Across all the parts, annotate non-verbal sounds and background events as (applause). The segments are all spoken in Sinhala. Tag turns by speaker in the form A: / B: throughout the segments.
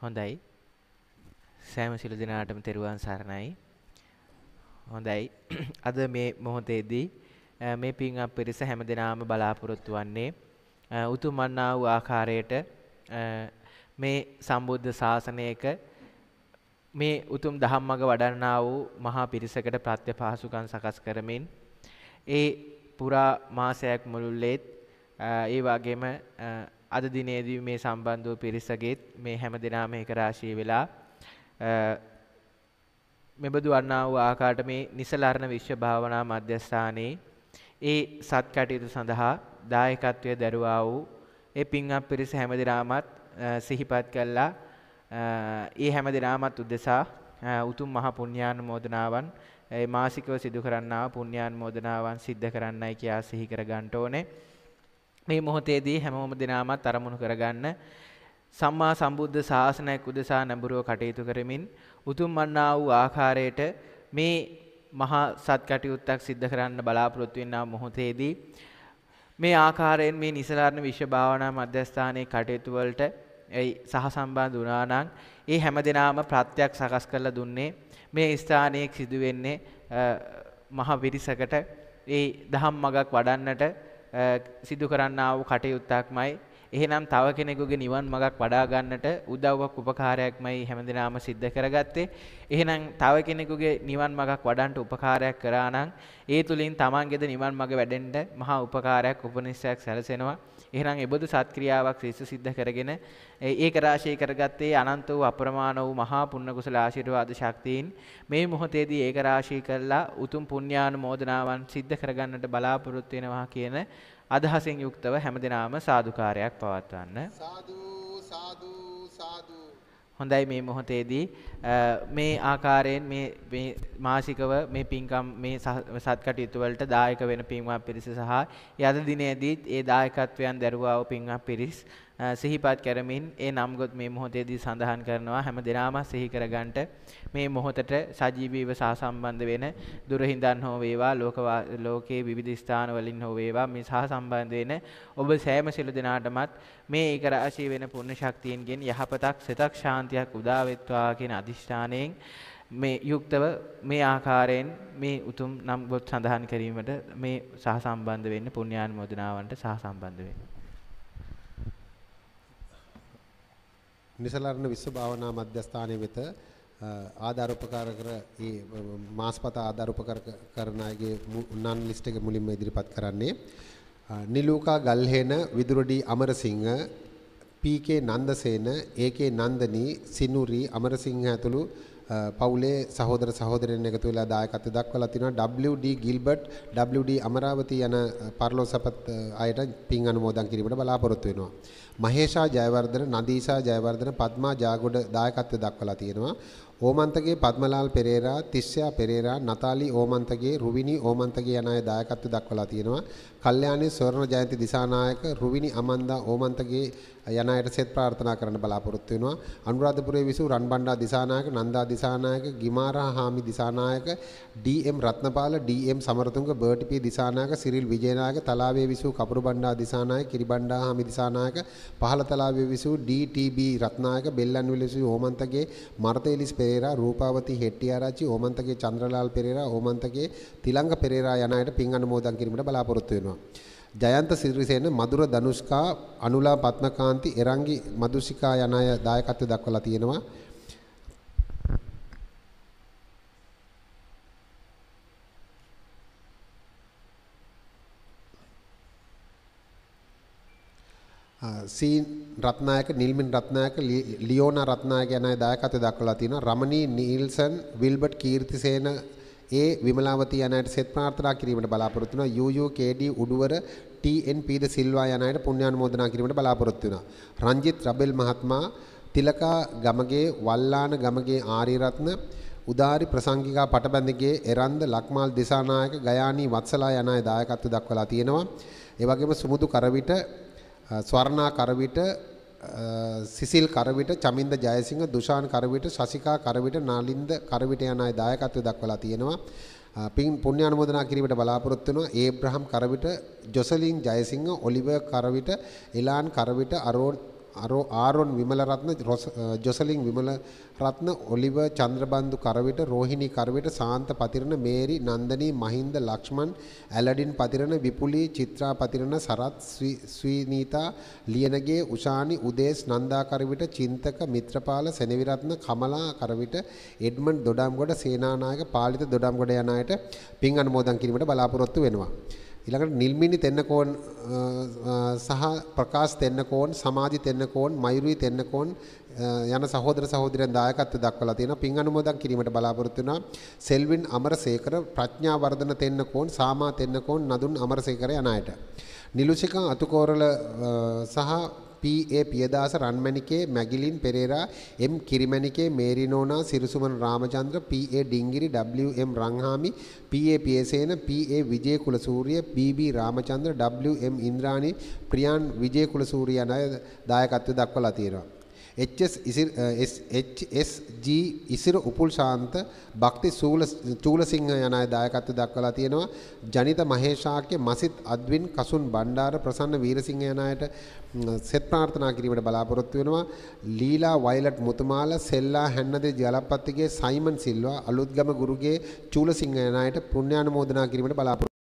A: හොඳයි සෑම සිළු දෙනාටම තෙරුවන් සරණයි හොඳයි (clears throat) අද මේ මොහොතේදී මේ පින් අප පිරිස හැම දෙනාම බලාපොරොත්තු වන්නේ උතුම් මන්නා වූ ආකාරයට මේ සම්බුද්ධ ශාසනයක මේ උතුම් ධම්මග වඩන්නා වූ මහා පිරිසකට ප්‍රත්‍ය පහසුකම් සකස් කරමින් ඒ පුරා මාසයක් මුළුල්ලේත් ඒ වගේම අද දිනේදී මේ සම්බන්ධ වූ පිරිසගෙත් මේ හැම දිනාම එක රාශී වෙලා මෙබඳු වන්නා වූ ආකාරයට මේ නිසලරණ විශ්ව භාවනා මධ්‍යස්ථානයේ ඒ සත් කටයුතු සඳහා දායකත්වය දරුවා වූ ඒ පින්වත් පිරිස හැමදෙනාමත් සිහිපත් කළා. ඒ හැමදෙනාමත් උදෙසා උතුම් මහ පුණ්‍යානුමෝදනාවන් මාසිකව සිදු කරන්නා පුණ්‍යානුමෝදනාවන් සිද්ධ කරන්නයි කියා සිහි කර ගන්නට ඕනේ. මේ මොහොතේදී හැමෝම දෙනාමත් අරමුණු කරගන්න සම්මා සම්බුද්ධ ශාසනයක් උදෙසා නැඹුරුව කටයුතු කරමින් උතුම් මන්නා වූ ආකාරයට මේ මහා සත්කටයුත්තක් සිද්ධ කරන්න බලාපොරොත්තු වෙනා මොහොතේදී මේ ආකාරයෙන් මේ නිසලරණ විශ්ව භාවනා මධ්‍යස්ථානයේ කටයුතු වලට එයි සහසම්බන්ධ වුණා නම් ඒ හැම දිනාම ප්‍රත්‍යක් සකස් කරලා දුන්නේ මේ ස්ථානයේ සිදු වෙන්නේ මහ විරිසකට ඒ දහම් මගක් වඩන්නට සිදු කරන්නා වූ කටයුත්තක්මයි. එහෙනම් තව කෙනෙකුගේ නිවන් මඟක් වඩා ගන්නට උදව්වක් උපකාරයක්මයි හැමදෙනාම සිද්ධ කරගත්තේ. එහෙනම් තව කෙනෙකුගේ නිවන් මඟක් වඩන්ට උපකාරයක් කරා නම් ඒ තුලින් තමන්ගේද නිවන් මඟ වැඩෙන්න මහා උපකාරයක් උපනිශ්‍රයක් සැලසෙනවා. එහෙනම් එබඳු සත්ක්‍රියාවක් සිස්ස සිද්ධ කරගෙන ඒක රාශී කරගත්තේ අනන්ත වූ අප්‍රමාණ වූ මහා පුණ්‍ය කුසල ආශිර්වාද ශක්තියින් මේ මොහොතේදී ඒක රාශී කරලා උතුම් පුණ්‍යානුමෝදනාවන් සිද්ධ කරගන්නට බලාපොරොත්තු වෙනවා කියන අදහසින් යුක්තව හැමදෙනාම සාදුකාරයක් පවත්වන්න සාදු සාදු හොඳයි මේ මොහොතේදී මේ ආකාරයෙන් මේ මාසිකව මේ පින්කම් මේ සත්කටයුතු වලට දායක වෙන පින්වත් පිරිස සහ යද දිනේදී ඒ දායකත්වයන් දරුවා වූ පින්වත් පිරිස සිහිපත් කරමින් ඒ නම්ගොත් මේ මොහොතේදී සඳහන් කරනවා හැම දිනම සිහි කරගන්නට මේ මොහොතට සජීවීව සහසම්බන්ධ වෙන දුරහිඳන් හෝ වේවා ලෝක ලෝකයේ විවිධ ස්ථාන වලින් හෝ වේවා මේ සහසම්බන්ධ වෙන ඔබ සෑම සිළු දිනාටමත් මේ ඒක රාශී වෙන පුණ්‍ය ශක්තියෙන් යහපතක් සිතක් ශාන්තියක් උදා වෙත්වා කියන අදිෂ්ඨානයෙන් මේ යුක්තව මේ ආකාරයෙන් මේ උතුම් නම් ගොත් සඳහන් කිරීමට මේ
B: සහසම්බන්ධ වෙන්න පුණ්‍යානුමෝදනාවන්ට සහසම්බන්ධ වෙන්න නිසලරණ විශ්ව භාවනා මධ්‍යස්ථානයේ වෙත ආධාර උපකාර කර ඒ මාස්පත ආධාර උපකාර කරන අයගේ නන් ලිස්ට් එක මුලින්ම ඉදිරිපත් කරන්නේ නිලූකා ගල්හේන විදුරඩී අමරසිංහ පීකේ නන්දසේන ඒකේ නන්දනී සිනුරි අමරසිංහ ඇතුළු පවුලේ සහෝදර සහෝදරයන් එකතු වෙලා දායකත්වය දක්වලා තිනවා WD ගිල්බර්ට් WD අමරාවති යන පරලෝසපත් අයට පින් අනුමෝදන් කිරීමට බලාපොරොත්තු වෙනවා. මහේෂා ජයවර්ධන නදීසා ජයවර්ධන පద్මා ජාගොඩ දායකත්වය දක්වලා තියෙනවා. ඕමන්තගේ පద్මලාල් පෙරේරා තිස්සයා පෙරේරා නතාලි ඕමන්තගේ රුවිනි ඕමන්තගේ යන අය දායකත්වය දක්වලා තියෙනවා. කල්යාණී ස්වර්ණ ජයන්ති දිසානායක රුවිනි අමන්දා ඕමන්තගේ යන අයට සෙත් ප්‍රාර්ථනා කරන්න බලාපොරොත්තු වෙනවා. අනුරාධපුරයේ විසූ රන්බණ්ඩා දිසානායක, නන්දා දිසානායක, ගිමාරා හාමි දිසානායක, DM රත්නපාල, DM සමරතුංග, බර්ටිපී දිසානායක, සිරිල් විජේනායක, තලාවේ විසූ කපුරුබණ්ඩා දිසානායක, කිරිබණ්ඩා හාමි දිසානායක, පහළ තලාවේ විසූ DTB රත්නායක, බෙල්ලන්විල විසූ ඕමන්තගේ මර්තේලිස් පෙරේරා, රූපාවති හෙට්ටිආරච්චි, ඕමන්තගේ චන්ද්‍රලාල් පෙරේරා, ඕමන්තගේ තිලංග පෙරේරා යන අයට පින් අනුමෝදන් කිරීමට බලාපොරොත්තු වෙනවා. වෙනවා. ජයන්ත සිරිසේන මధుර දනුෂ්කා අනුලා පත්මකාන්ති එරංගි මදුසිකා යන අය දායකත්ව දක්වලා තියෙනවා. සීන් රත්නායක නිල්මින් රත්නායක ලියෝනා රත්නායක යන අය දායකත්ව දක්වලා තිනවා රමණී නීල්සන් විල්බර්ට් කීර්තිසේන ඒ විමලාවති යන අයට සෙත් ප්‍රාර්ථනා කිරීමට බලාපොරොත්තු වෙනවා UUKD උඩුවර TN පීද සිල්වා යන අයට පුණ්‍යානුමෝදනා කිරීමට බලාපොරොත්තු වෙනවා රංජිත් රබෙල් මහත්මයා තිලකා ගමගේ වල්ලාන ගමගේ ආරියරත්න උදාරි ප්‍රසංගිකා පටබැඳගේ එරන්ද ලක්මාල් දිසානායක ගයානී වත්සලා යන අය දායකත්ව දක්වලා තියෙනවා. ඒ වගේම සුමුදු කරවිට ස්වර්ණා කරවිට සිසිල් කරවිට චමින්ද ජයසිංහ දුෂාන් කරවිට ශසිකා කරවිට නාලින්ද කරවිට යන අය දායකත්වය දක්වලා තියෙනවා පින් පුණ්‍ය අනුමೋದනා කිරීමට බලාපොරොත්තු වෙනවා Abraham Karawita Jocelyn Jayasinghe Oliver Karawita එලාන් කරවිට අරෝන් අරෝ Aaron Wimalarathna Jocelyn Wimalarathna Olive Chandrabandu Karawita Rohini Karawita Santha Pathirana Mary Nandani Mahinda Lakshman Aladdin Pathirana Vipuli Chithra Pathirana Sarath ස්වීනීතා ලියනගේ උෂානි උදේස් නන්දා කරවිට චින්තක මිත්‍රපාල සෙනවිරත්න කමලා කරවිට එඩ්මන්ඩ් දොඩම්ගොඩ සේනානායක පාලිත දොඩම්ගොඩ යන අයට පින් අනුමෝදන් කිරීමට බලාපොරොත්තු වෙනවා ඊළඟට නිල්මිණි තෙන්නකෝන් සහ ප්‍රකාශ තෙන්නකෝන් සමාධි තෙන්නකෝන් මයුරි තෙන්නකෝන් යන සහෝදර සහෝදරයන් දායකත්ව දක්වලා තියෙනවා පින් අනුමෝදන් කිරීමට බලාපොරොත්තු වෙනවා සෙල්වින් අමරසේකර ප්‍රඥා වර්ධන තෙන්නකෝන් සාමා තෙන්නකෝන් නදුන් අමරසේකර යන අයට නිලුෂිකා අතුකෝරල සහ පී.ඒ. පියදාස රන්මණිකේ මැගිලින් පෙරේරා එම් කිරිමණිකේ මේරිනෝනා සිරිසුමන රාමචන්ද්‍ර පී.ඒ. ඩිංගිරි W.M. රංහාමි පී.ඒ. පියසේන පී.ඒ. විජේ කුලසූරිය බී.බී. රාමචන්ද්‍ර W.M. ඉන්ද්‍රාණී ප්‍රියන් විජේ කුලසූරිය අය දායකත්වය දක්වලා තියෙනවා HS HSG ඉසිරු උපුල් ශාන්ත භක්ති සූල චූලසිංහ යන අය දායකත්ව දක්වලා තියෙනවා ජනිත මහේශාක්‍ය මසිත් අද්වින් කසුන් බණ්ඩාර ප්‍රසන්න වීරසිංහ යන අයට සෙත් ප්‍රාර්ථනා කිරීමට බලාපොරොත්තු වෙනවා ලීලා වයලට් මුතුමාල සෙල්ලා හැන්නදේ ජලපත්තිගේ සයිමන් සිල්වා අලුත්ගම ගුරුගේ චූලසිංහ යන අයට පුණ්‍යානුමෝදනා කිරීමට බලාපොරොත්තු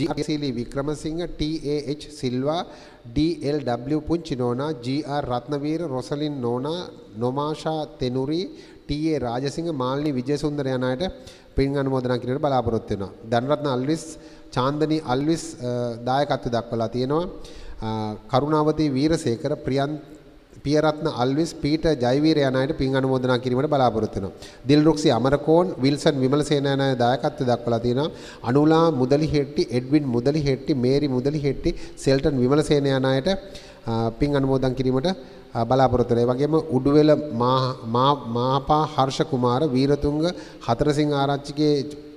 B: ජීසිලි වික්‍රමසිංහ TAH සිල්වා DLW පුංචි නෝනා GR රත්නවීර රොසලින් නෝනා නොමාෂා තෙනුරි TA රාජසිංහ මාල්නි විජේසුන්දර යන අයට පින් අනුමෝදනා කිරීමට බලාපොරොත්තු වෙනවා. ධනරත්න අල්විස් චාන්දනී අල්විස් දායකත්ව දක්වලා තියෙනවා. කරුණාවතී වීරසේකර ප්‍රියන්ත පියරත්න අල්විස් පීටර් ජයවීර යන අයට පින් අනුමෝදනා කිරීමට බලාපොරොත්තු වෙනවා. දිල්රුක්සි අමරකෝන් විල්සන් විමලසේන යන දායකත්වය දක්වලා තිනවා. Anula Mudalihetti, Edwin Mudalihetti, Mary Mudalihetti, Shelton Wimalasena යන අයට පින් අනුමෝදන් කිරීමට බලාපොරොත්තු වෙනවා. ඒ වගේම උඩුවෙල මා මාපා හර්ෂ කුමාර, වීරතුංග හතරසිංහ ආරච්චිගේ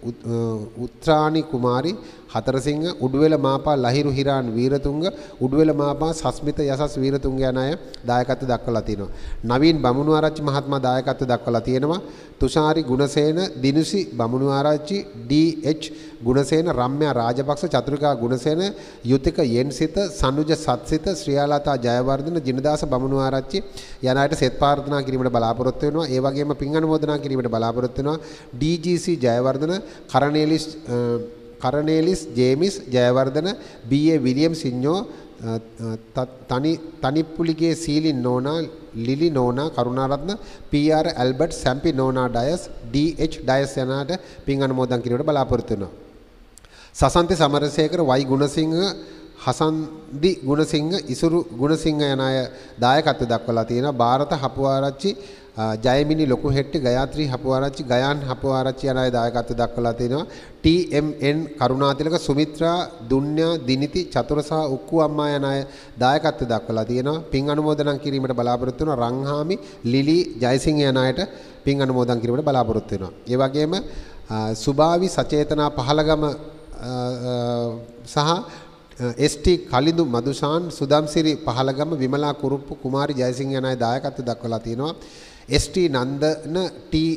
B: උත්‍රාණි කුමාරි හතරසිංහ උඩුවෙල මාපා ලහිරු හිරාන් වීරතුංග උඩුවෙල මාපා සස්මිත යසස් වීරතුංග යන අය දායකත්ව දක්වලා තිනවා. නවීන් බමුණුආරච්චි මහත්මයා දායකත්ව දක්වලා තියෙනවා. තුෂාරි ගුණසේන, දිනුසි බමුණුආරච්චි, ඩී.එච්. ගුණසේන, රම්‍යා රාජපක්ෂ, චතුරිකා ගුණසේන, යුතික යෙන්සිත, සනුජ සත්සිත, ශ්‍රියාලතා ජයවර්ධන, ජිනදාස බමුණුආරච්චි යන අයට සෙත් ප්‍රාර්ථනා කිරීමට බලාපොරොත්තු වෙනවා. ඒ වගේම පින් අනුමෝදනා කිරීමට බලාපොරොත්තු වෙනවා. DGC. Jayawardena Cornelis Cornelis James Jayawardena BA. William සිඤ්ඤෝ තනි තනිප්පුලිගේ සීලි නෝනා ලිලි නෝනා කරුණාරත්න පී.ආර්. ඇල්බර්ට් සැම්පි නෝනා ඩයස් ඩී.එච්. ඩයස් යනාට පින් අනුමෝදන් කිරීමට බලාපොරොත්තු වෙනවා. සසන්ති සමරසේකර වයි ගුණසිංහ හසන්දි ගුණසිංහ ඉසුරු ගුණසිංහ යන අය දායකත්ව දක්වලා තියෙනවා. ಭಾರತ හපුආරච්චි ජයමිනි ලොකු හෙට්ටි ගයාත්‍රි හපුආරච්චි ගයන් හපුආරච්චි යන අය දායකත්ව දක්වලා තිනවා TMN කරුණාතිලක සුමිත්‍රා දුන්‍යා දිනිති චතුර සහ උක්කු අම්මා යන අය දායකත්ව දක්වලා තියෙනවා පින් අනුමෝදනම් කිරීමට බලාපොරොත්තු වෙන රංහාමි ලිලි ජයසිංහ යන අයට පින් අනුමෝදන් කිරීමට බලාපොරොත්තු වෙනවා ඒ වගේම සුභාවි සචේතනා පහළගම සහ ST කලිඳු මදුසාන් සුදම්සිරි පහළගම විමලා කුරුප්පු කුමාරි ජයසිංහ යන අය දායකත්ව දක්වලා තියෙනවා ST. Nandana T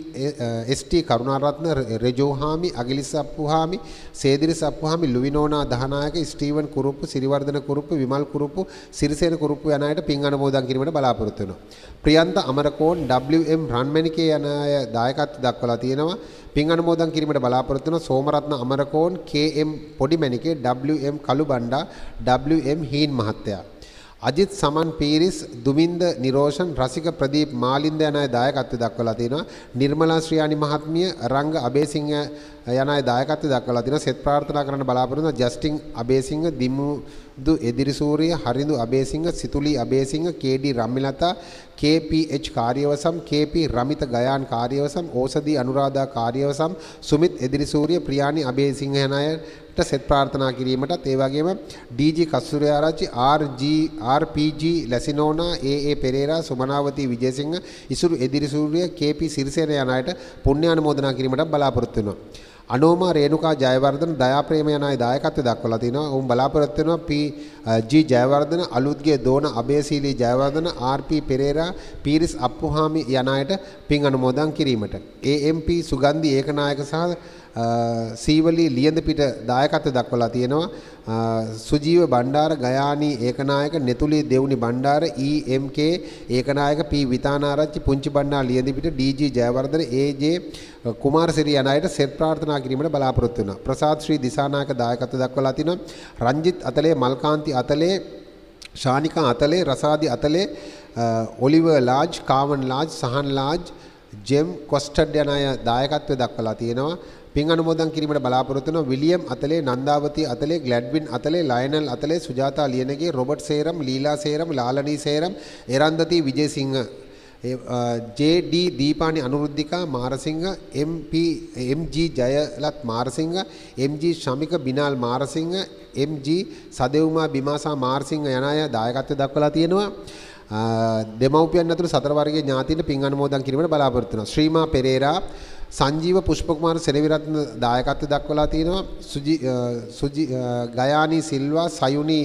B: ST. Karunarathna Rejohami Agilisappuhami Sediri Sappuhami Luwinona Dahanayake Steven Kuruppu Siriwardena Kuruppu Wimal Kuruppu Sirisena Kuruppu යන අයට පින් අනුමෝදන් කිරීමට බලාපොරොත්තු වෙනවා ප්‍රියන්ත අමරකෝන් WM රන්මැණිකේ යන අය දායකත්ව දක්වලා තියෙනවා පින් අනුමෝදන් කිරීමට බලාපොරොත්තු වෙන Somaratne Amarakoon KM පොඩිමැණිකේ WM කළුබණ්ඩා WM හීන් මහත්තයා අජිත් සමන් පීරිස් දුමින්ද නිරෝෂන් රසික ප්‍රදීප් මාලින්ද යන අය දායකත්වය දක්වලා තිනවා නිර්මලා ශ්‍රියානි මහත්මිය රංග අබේසිංහ යන අය දායකත්වය දක්වලා තිනවා සෙත් ප්‍රාර්ථනා කරන්න බලාපොරොත්තු Justin Abeysinghe Dimudu Edirisooriya Harindu Abeysinghe Sithuli Abeysinghe KD Rammilatha KPH Kariyawasam KP Ramitha Gayan Kariyawasam Osadi Anuradha Kariyawasam Sumith Edirisooriya Priyani Abeysinghe යන අය සෙත් ප්‍රාර්ථනා කිරීමටත් ඒ වගේම DG කස්තුරිආරච්චි RG RPG ලැසිනෝනා AA Perera සුමනාවති Wijesinghe ඉසුරු එදිරිසූරිය KP සිරිසේන යන අයට පුණ්‍ය ආනුමෝදනා කිරීමටත් බලාපොරොත්තු වෙනවා. අනෝමා රේණුකා ජයවර්ධන දයා ප්‍රේම යන අය දායකත්වය දක්වලා තිනවා. උන් බලාපොරොත්තු වෙනවා PG ජයවර්ධන අලුත්ගේ දෝන අබේසීලී ජයවර්ධන RP පෙරේරා පීරිස් අප්පුහාමි යන අයට පින් අනුමෝදන් කිරීමට. AMP සුගන්ධි ඒකනායක සහ සීවලී ලියඳ පිට දායකත්ව දක්වලා තියෙනවා සුජීව බණ්ඩාර ගයානී ඒකනායක නෙතුලී දෙවුනි බණ්ඩාර EMK ඒකනායක P විතානාරච්චි පුංචි බණ්ඩා ලියඳ පිට DG ජයවර්ධන AJ කුමාරසිරි යන අයට සෙත් ප්‍රාර්ථනා කිරීමට බලාපොරොත්තු වෙනවා ප්‍රසාද් ශ්‍රී දිසානායක දායකත්ව දක්වලා තිනවා රංජිත් අතලේ මල්කාන්ති අතලේ ශානිකා අතලේ රසාදි අතලේ ඔලිවර් ලාජ් කාවන් ලාජ් සහන් ලාජ් ජෙම් කොස්ටඩ් යන අය දායකත්වය දක්වලා තියෙනවා පින් අනුමෝදන් කිරීමට බලාපොරොත්තු වන William Athale Nandawathi Athale Gladwin Athale Lionel Athale Sujatha Liyanage Robert Seram Leela Seram Lalani Seram Erandathi Wijesinghe JD. Deepani Anuruddhika Marasinghe MP. MG. Jayalath Marasinghe MG. Shamika Binal Marasinghe MG. Sadewma Bimasa Marasinghe යන අය දායකත්වය දක්වලා තියෙනවා. දෙමව්පියන් අතර සතර වර්ගයේ ඥාතීන් පින් අනුමෝදන් කිරීමට බලාපොරොත්තු වෙනවා. ශ්‍රීමා පෙරේරා සංජීව පුෂ්පකුමාර සෙනවිරත්න දායකත්ව දක්වලා තිනවා සුජි සුජි ගයානි සිල්වා සයුනි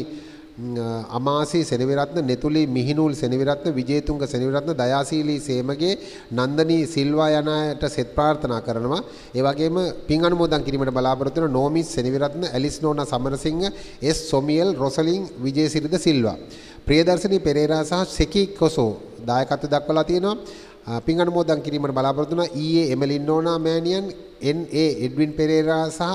B: අමාසී සෙනවිරත්න නෙතුලි මිහිනූල් සෙනවිරත්න විජේතුංග සෙනවිරත්න දයාශීලී සේමගේ නන්දනී සිල්වා යන අයට සෙත් ප්‍රාර්ථනා කරනවා ඒ වගේම පින් අනුමෝදන් කිරීමට බලාපොරොත්තු වන නෝමිස් Senevirathna Alice Nona Samarasinghe S Samuel Rosaline විජේසිරිද සිල්වා ප්‍රියදර්ශනී පෙරේරා සහ සෙකි කොසෝ දායකත්ව දක්වලා තියෙනවා පින් අනුමෝදන් කිරීමට බලාපොරොත්තු වුණා ඊයේ එමෙලින් නෝනා මෑණියන් එන්.ඒ. එඩ්වින් පෙරේරා සහ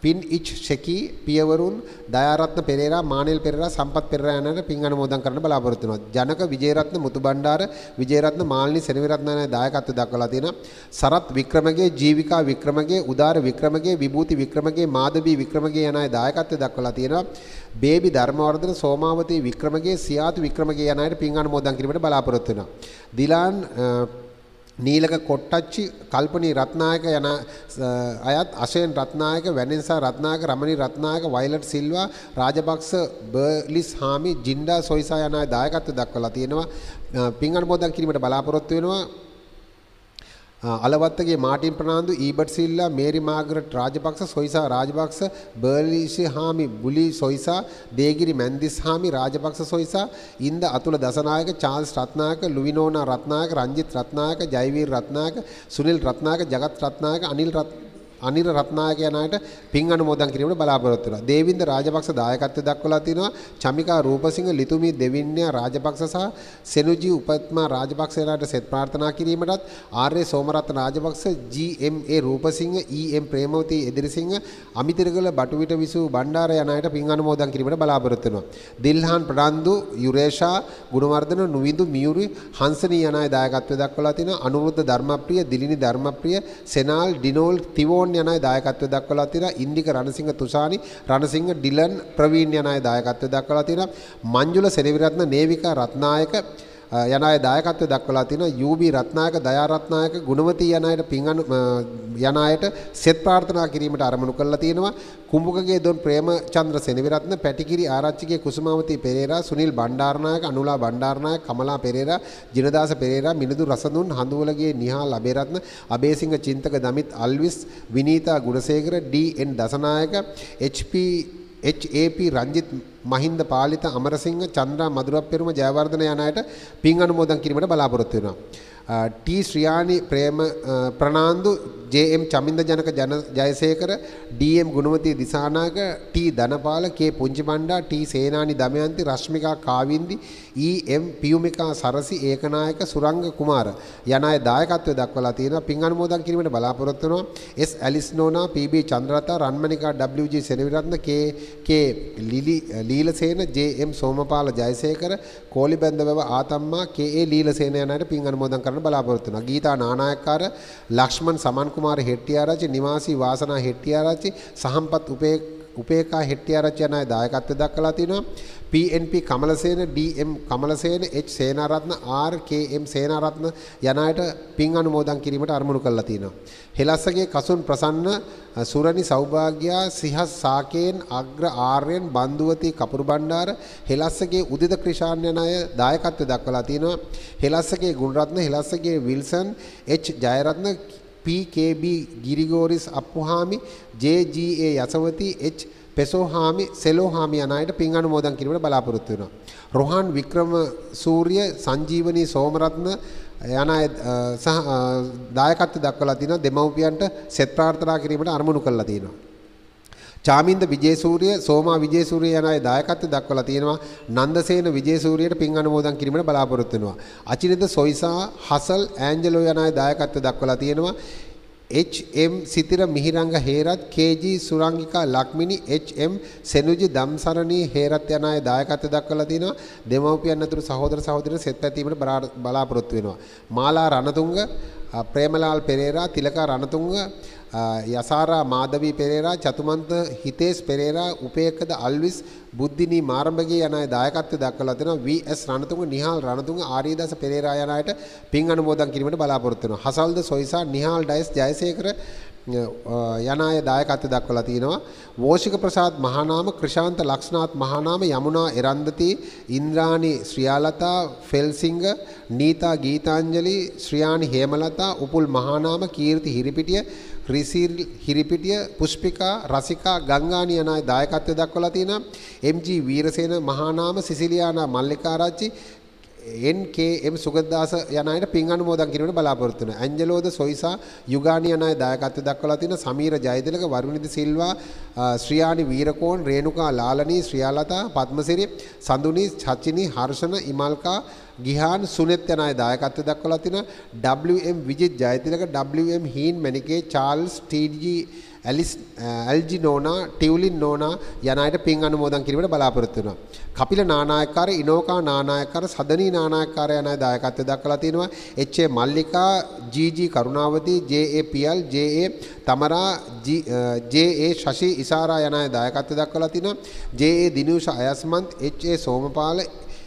B: පින් ඉච් ෂෙකී පියවරුන් දයාරත්න පෙරේරා මානෙල් පෙරේරා සම්පත් පෙරේරා යනට පින් අනුමෝදන් කරන්න බලාපොරොත්තු වෙනවා. ජනක විජේරත්න මුතුබණ්ඩාර විජේරත්න මාලිනී සෙනවිරත්න යන දායකත්ව දක්වලා තියෙනවා. සරත් වික්‍රමගේ ජීවිකා වික්‍රමගේ උදාර වික්‍රමගේ විභූති වික්‍රමගේ මාදවි වික්‍රමගේ යන අය දායකත්ව දක්වලා තියෙනවා. බේබි ධර්මවර්ධන සෝමාවතී වික්‍රමගේ සියාතු වික්‍රමගේ යන අයට පින් අනුමෝදන් කිරීමට බලාපොරොත්තු වෙනවා. දිලාන් නීලක කොට්ටච්චි කල්පනී රත්නායක යන අයත් අශයෙන් රත්නායක වැනිසා රත්නායක රමණී රත්නායක වයිලට් සිල්වා රාජපක්ෂ බර්ලිස් හාමි ජින්ඩා සොයිසා යන අය දායකත්ව දක්වලා තියෙනවා පින් අනුමෝදන් කිරීමට බලාපොරොත්තු වෙනවා අලවත්තගේ මාටින් ප්‍රනාන්දු ඊබට් සිල්ලා මේරි මාග්‍රට් රාජපක්ෂ සොයිසා රාජපක්ෂ බර්ලිෂි හාමි බුලි සොයිසා දේගිරි මැන්දිස් හාමි රාජපක්ෂ සොයිසා ඉන්ද අතුල දසනායක චාල්ස් රත්නායක ලුවිනෝනා රත්නායක රංජිත් රත්නායක ජයවීර් රත්නායක සුනිල් රත්නායක ජගත් රත්නායක අනිල් රත්නායක අනිර රත්නායක යනාට පින් අනුමෝදන් කිරීමට බලාපොරොත්තු වෙනවා. දේවින්ද රාජපක්ෂ දායකත්වය දක්වලා තිනවා. චමිකා රූපසිංහ ලිතුමි දෙවින්න්‍ය රාජපක්ෂ සහ සෙනුජී උපත්මා රාජපක්ෂලාට සෙත් ප්‍රාර්ථනා කිරීමටත් RA. Somarathna Rajapaksa GMA. Rupasinghe EM. Premawathi Edirisinghe අමිතිරගල බටුවිට විසූ බණ්ඩාර යනාට පින් අනුමෝදන් කිරීමට බලාපොරොත්තු වෙනවා. දිල්හාන් ප්‍රනාන්දු යුරේෂා ගුණවර්ධන නුවිඳු මියුරි හංසනී යනාය දායකත්වය දක්වලා තිනවා. අනුරුද්ධ ධර්මප්‍රිය දිලිනි ධර්මප්‍රිය සෙනාල් ඩිනෝල් තිවෝන ඕන් යන අය දායකත්වය දක්වලා තියෙනවා. ඉන්දික රණසිංහ තුෂානි, රණසිංහ ඩිලන්, ප්‍රවීණ යන අය දායකත්වය දක්වලා තියෙනවා. මංජුල සෙනවිරත්න, නේවිකා රත්නායක යන අය දායකත්වය දක්වලා තිනවා UB රත්නායක දයා රත්නායක ගුණවති යන අයට පින් යන අයට සෙත් ප්‍රාර්ථනා කිරීමට ආරමුණු කරලා තිනවා කුඹුකගේ දොන් ප්‍රේමචන්ද්‍ර සෙනවිරත්න පැටිකිරි ආරච්චිගේ කුසුමාවති පෙරේරා සුනිල් බණ්ඩාරනායක අනුලා බණ්ඩාරනායක කමලා පෙරේරා ජිනදාස පෙරේරා මිනුදු රසඳුන් හඳුවලගේ නිහාල් අබේරත්න අබේසිංහ චින්තක Damith Alwis Vineetha Gunasekara DN Dasanayake HP HAP Ranjith Mahinda Palitha Amarasinghe Chandra මදුරප්පෙරුම Jayawardena යන අයට පින් අනුමෝදන් කිරීමට බලාපොරොත්තු වෙනවා. ටී ශ්‍රියානි ප්‍රේම ප්‍රනාන්දු ජේ.එම්. චමින්ද ජනක ජන ජයසේකර ඩී.එම්. ගුණවතී දිසානාග T Dhanapala K Punchi Banda T Senani Damayanthi Rashmika Kavindi EM. Piyumika Sarasi Ekanayake Suranga Kumara යන අය දායකත්වය දක්වලා තියෙනවා පින් අනුමෝදන් කිරීමට බලාපොරොත්තු වෙනවා එස් ඇලිස් නෝනා පී.බී. චන්ද්‍රරතා Ranmanika WG. Senevirathna K K Lily Leelasena JM. Somapala Jayasekara කෝලිබැන්දවැව ආතම්මා කේ.ඒ. ලීලසේන යන අයට පින් අනුමෝදන් කරන කරන්න බලාපොරොත්තු වෙනවා. ගීතා නානායක්කාර, ලක්ෂ්මන් සමන්කුමාර හෙට්ටිආරච්චි, නිවාසී වාසනා හෙට්ටිආරච්චි, සහම්පත් උපේක්ෂා උපේකා හෙට්ටිආරච්චි යන අය දායකත්වය දක්වලා තිනවා. PNP කමලසේන DM කමලසේන H Senaratne R KM Senaratne යන අයට පින් අනුමෝදන් කිරීමට අරමුණු කරලා තිනවා. හෙලස්සගේ කසුන් ප්‍රසන්න සුරණි සෞභාග්‍යා සිහස් සාකේන් අග්‍ර ආර්යන් බන්දුවති කපුරු බණ්ඩාර හෙලස්සගේ උදිත ක්‍රිෂාන් යන අය දායකත්වය දක්වලා තිනවා. Helassage Gunarathna Helassage Wilson H Jayarathna PKB ගිරිගෝරිස් අප්පුහාමි JGA යසවති H පෙසෝහාමි සෙලෝහාමි අනායට පින් අනුමෝදන් කිරීමට බලාපොරොත්තු වෙනවා. රොහන් වික්‍රම සූර්ය සංජීවනී සෝමරත්න යන අය සහ දායකත්ව දක්වලා තිනවා දෙමව්පියන්ට සෙත් ප්‍රාර්ථනා කිරීමට අරමුණු කරලා තිනවා. චාමින්ද විජේසූරිය සෝමා විජේසූරිය යන අය දායකත්ව දක්වලා තියෙනවා නන්දසේන විජේසූරියට පින් අනුමෝදන් කිරීමට බලාපොරොත්තු වෙනවා අචිනද සොයිසා හසල් ඇන්ජලෝ යන අය දායකත්ව දක්වලා තියෙනවා HM සිතිර මිහිරංග Herath KG සුරංගිකා ලක්මිනි HM සෙනුජි දම්සරණී Herath යන අය දායකත්වය දක්වලා තිනවා දෙමව්පියන් අතුරු සහෝදර සහෝදරියන් සෙත් ඇතීමට බලාපොරොත්තු වෙනවා මාලා රණතුංග ප්‍රේමලාල් පෙරේරා තිලකා රණතුංග යසාරා මාදවී පෙරේරා චතුමන්ත හිතේස් පෙරේරා උපේකද අල්විස් බුද්ධිනී මාරඹගේ යන අය දායකත්වය දක්වලා තිනවා වී.එස්. රණතුංග නිහාල් රණතුංග ආරියදාස පෙරේරා යන අයට පින් අනුමෝදන් කිරීමට බලාපොරොත්තු වෙනවා. හසල්ද සොයිසා නිහාල් ඩයස් ජයසේකර යන අය දායකත්වය දක්වලා තිනවා. වෝෂික ප්‍රසාද් මහානාම, ක්‍රිෂාන්ත ලක්ෂ්නාත් මහානාම, යමුනා එරන්දති, ඉන්ද්‍රාණි ශ්‍රියාලතා, ෆෙල්සිංග, නීතා ගීතාංජලි, ශ්‍රියානි හේමලතා, උපුල් මහානාම, කීර්ති හිරිපිටිය රිසිල් හිරිපිටිය පුෂ්පිකා රසිකා ගංගානි යන අය දායකත්වය දක්වලා තිනවා MG වීරසේන මහානාම සිසිලියානා මල්ලිකාරච්චි NKM සුගතදාස යන අයට පින් අනුමෝදන් කිරීමට බලාපොරොත්තු වෙනවා. ඇන්ජලෝද සොයිසා යුගානි යන අය දායකත්වය දක්වලා තින සමීර ජයතිලක වරුණිද සිල්වා ශ්‍රියානි වීරකෝන් රේණුකා ලාලනී ශ්‍රියාලතා පද්මසිරි සඳුනි චචිනි හර්ෂණ ඉමල්කා ගිහාන් සුනෙත් යන අය දායකත්වය දක්වලා තිනවා WM Wijith Jayathilaka WM Heen Manike Charles TG Alice ඇල්ජි නෝනා ටිව්ලින් නෝනා යන අයට පින් අනුමෝදන් කිරීමට බලාපොරොත්තු වෙනවා. කපිල නානායක්කාර ඉනෝකා නානායක්කාර සදනී නානායක්කාර යන අය දායකත්වය දක්වලා තිනවා H A Mallika GG Karunawathi J A Piyal J A Thamara J A Shashi Isara යන අය දායකත්වය දක්වලා තිනවා ජේ ඒ දිනූෂ අයස්මන්ත් H A Somapala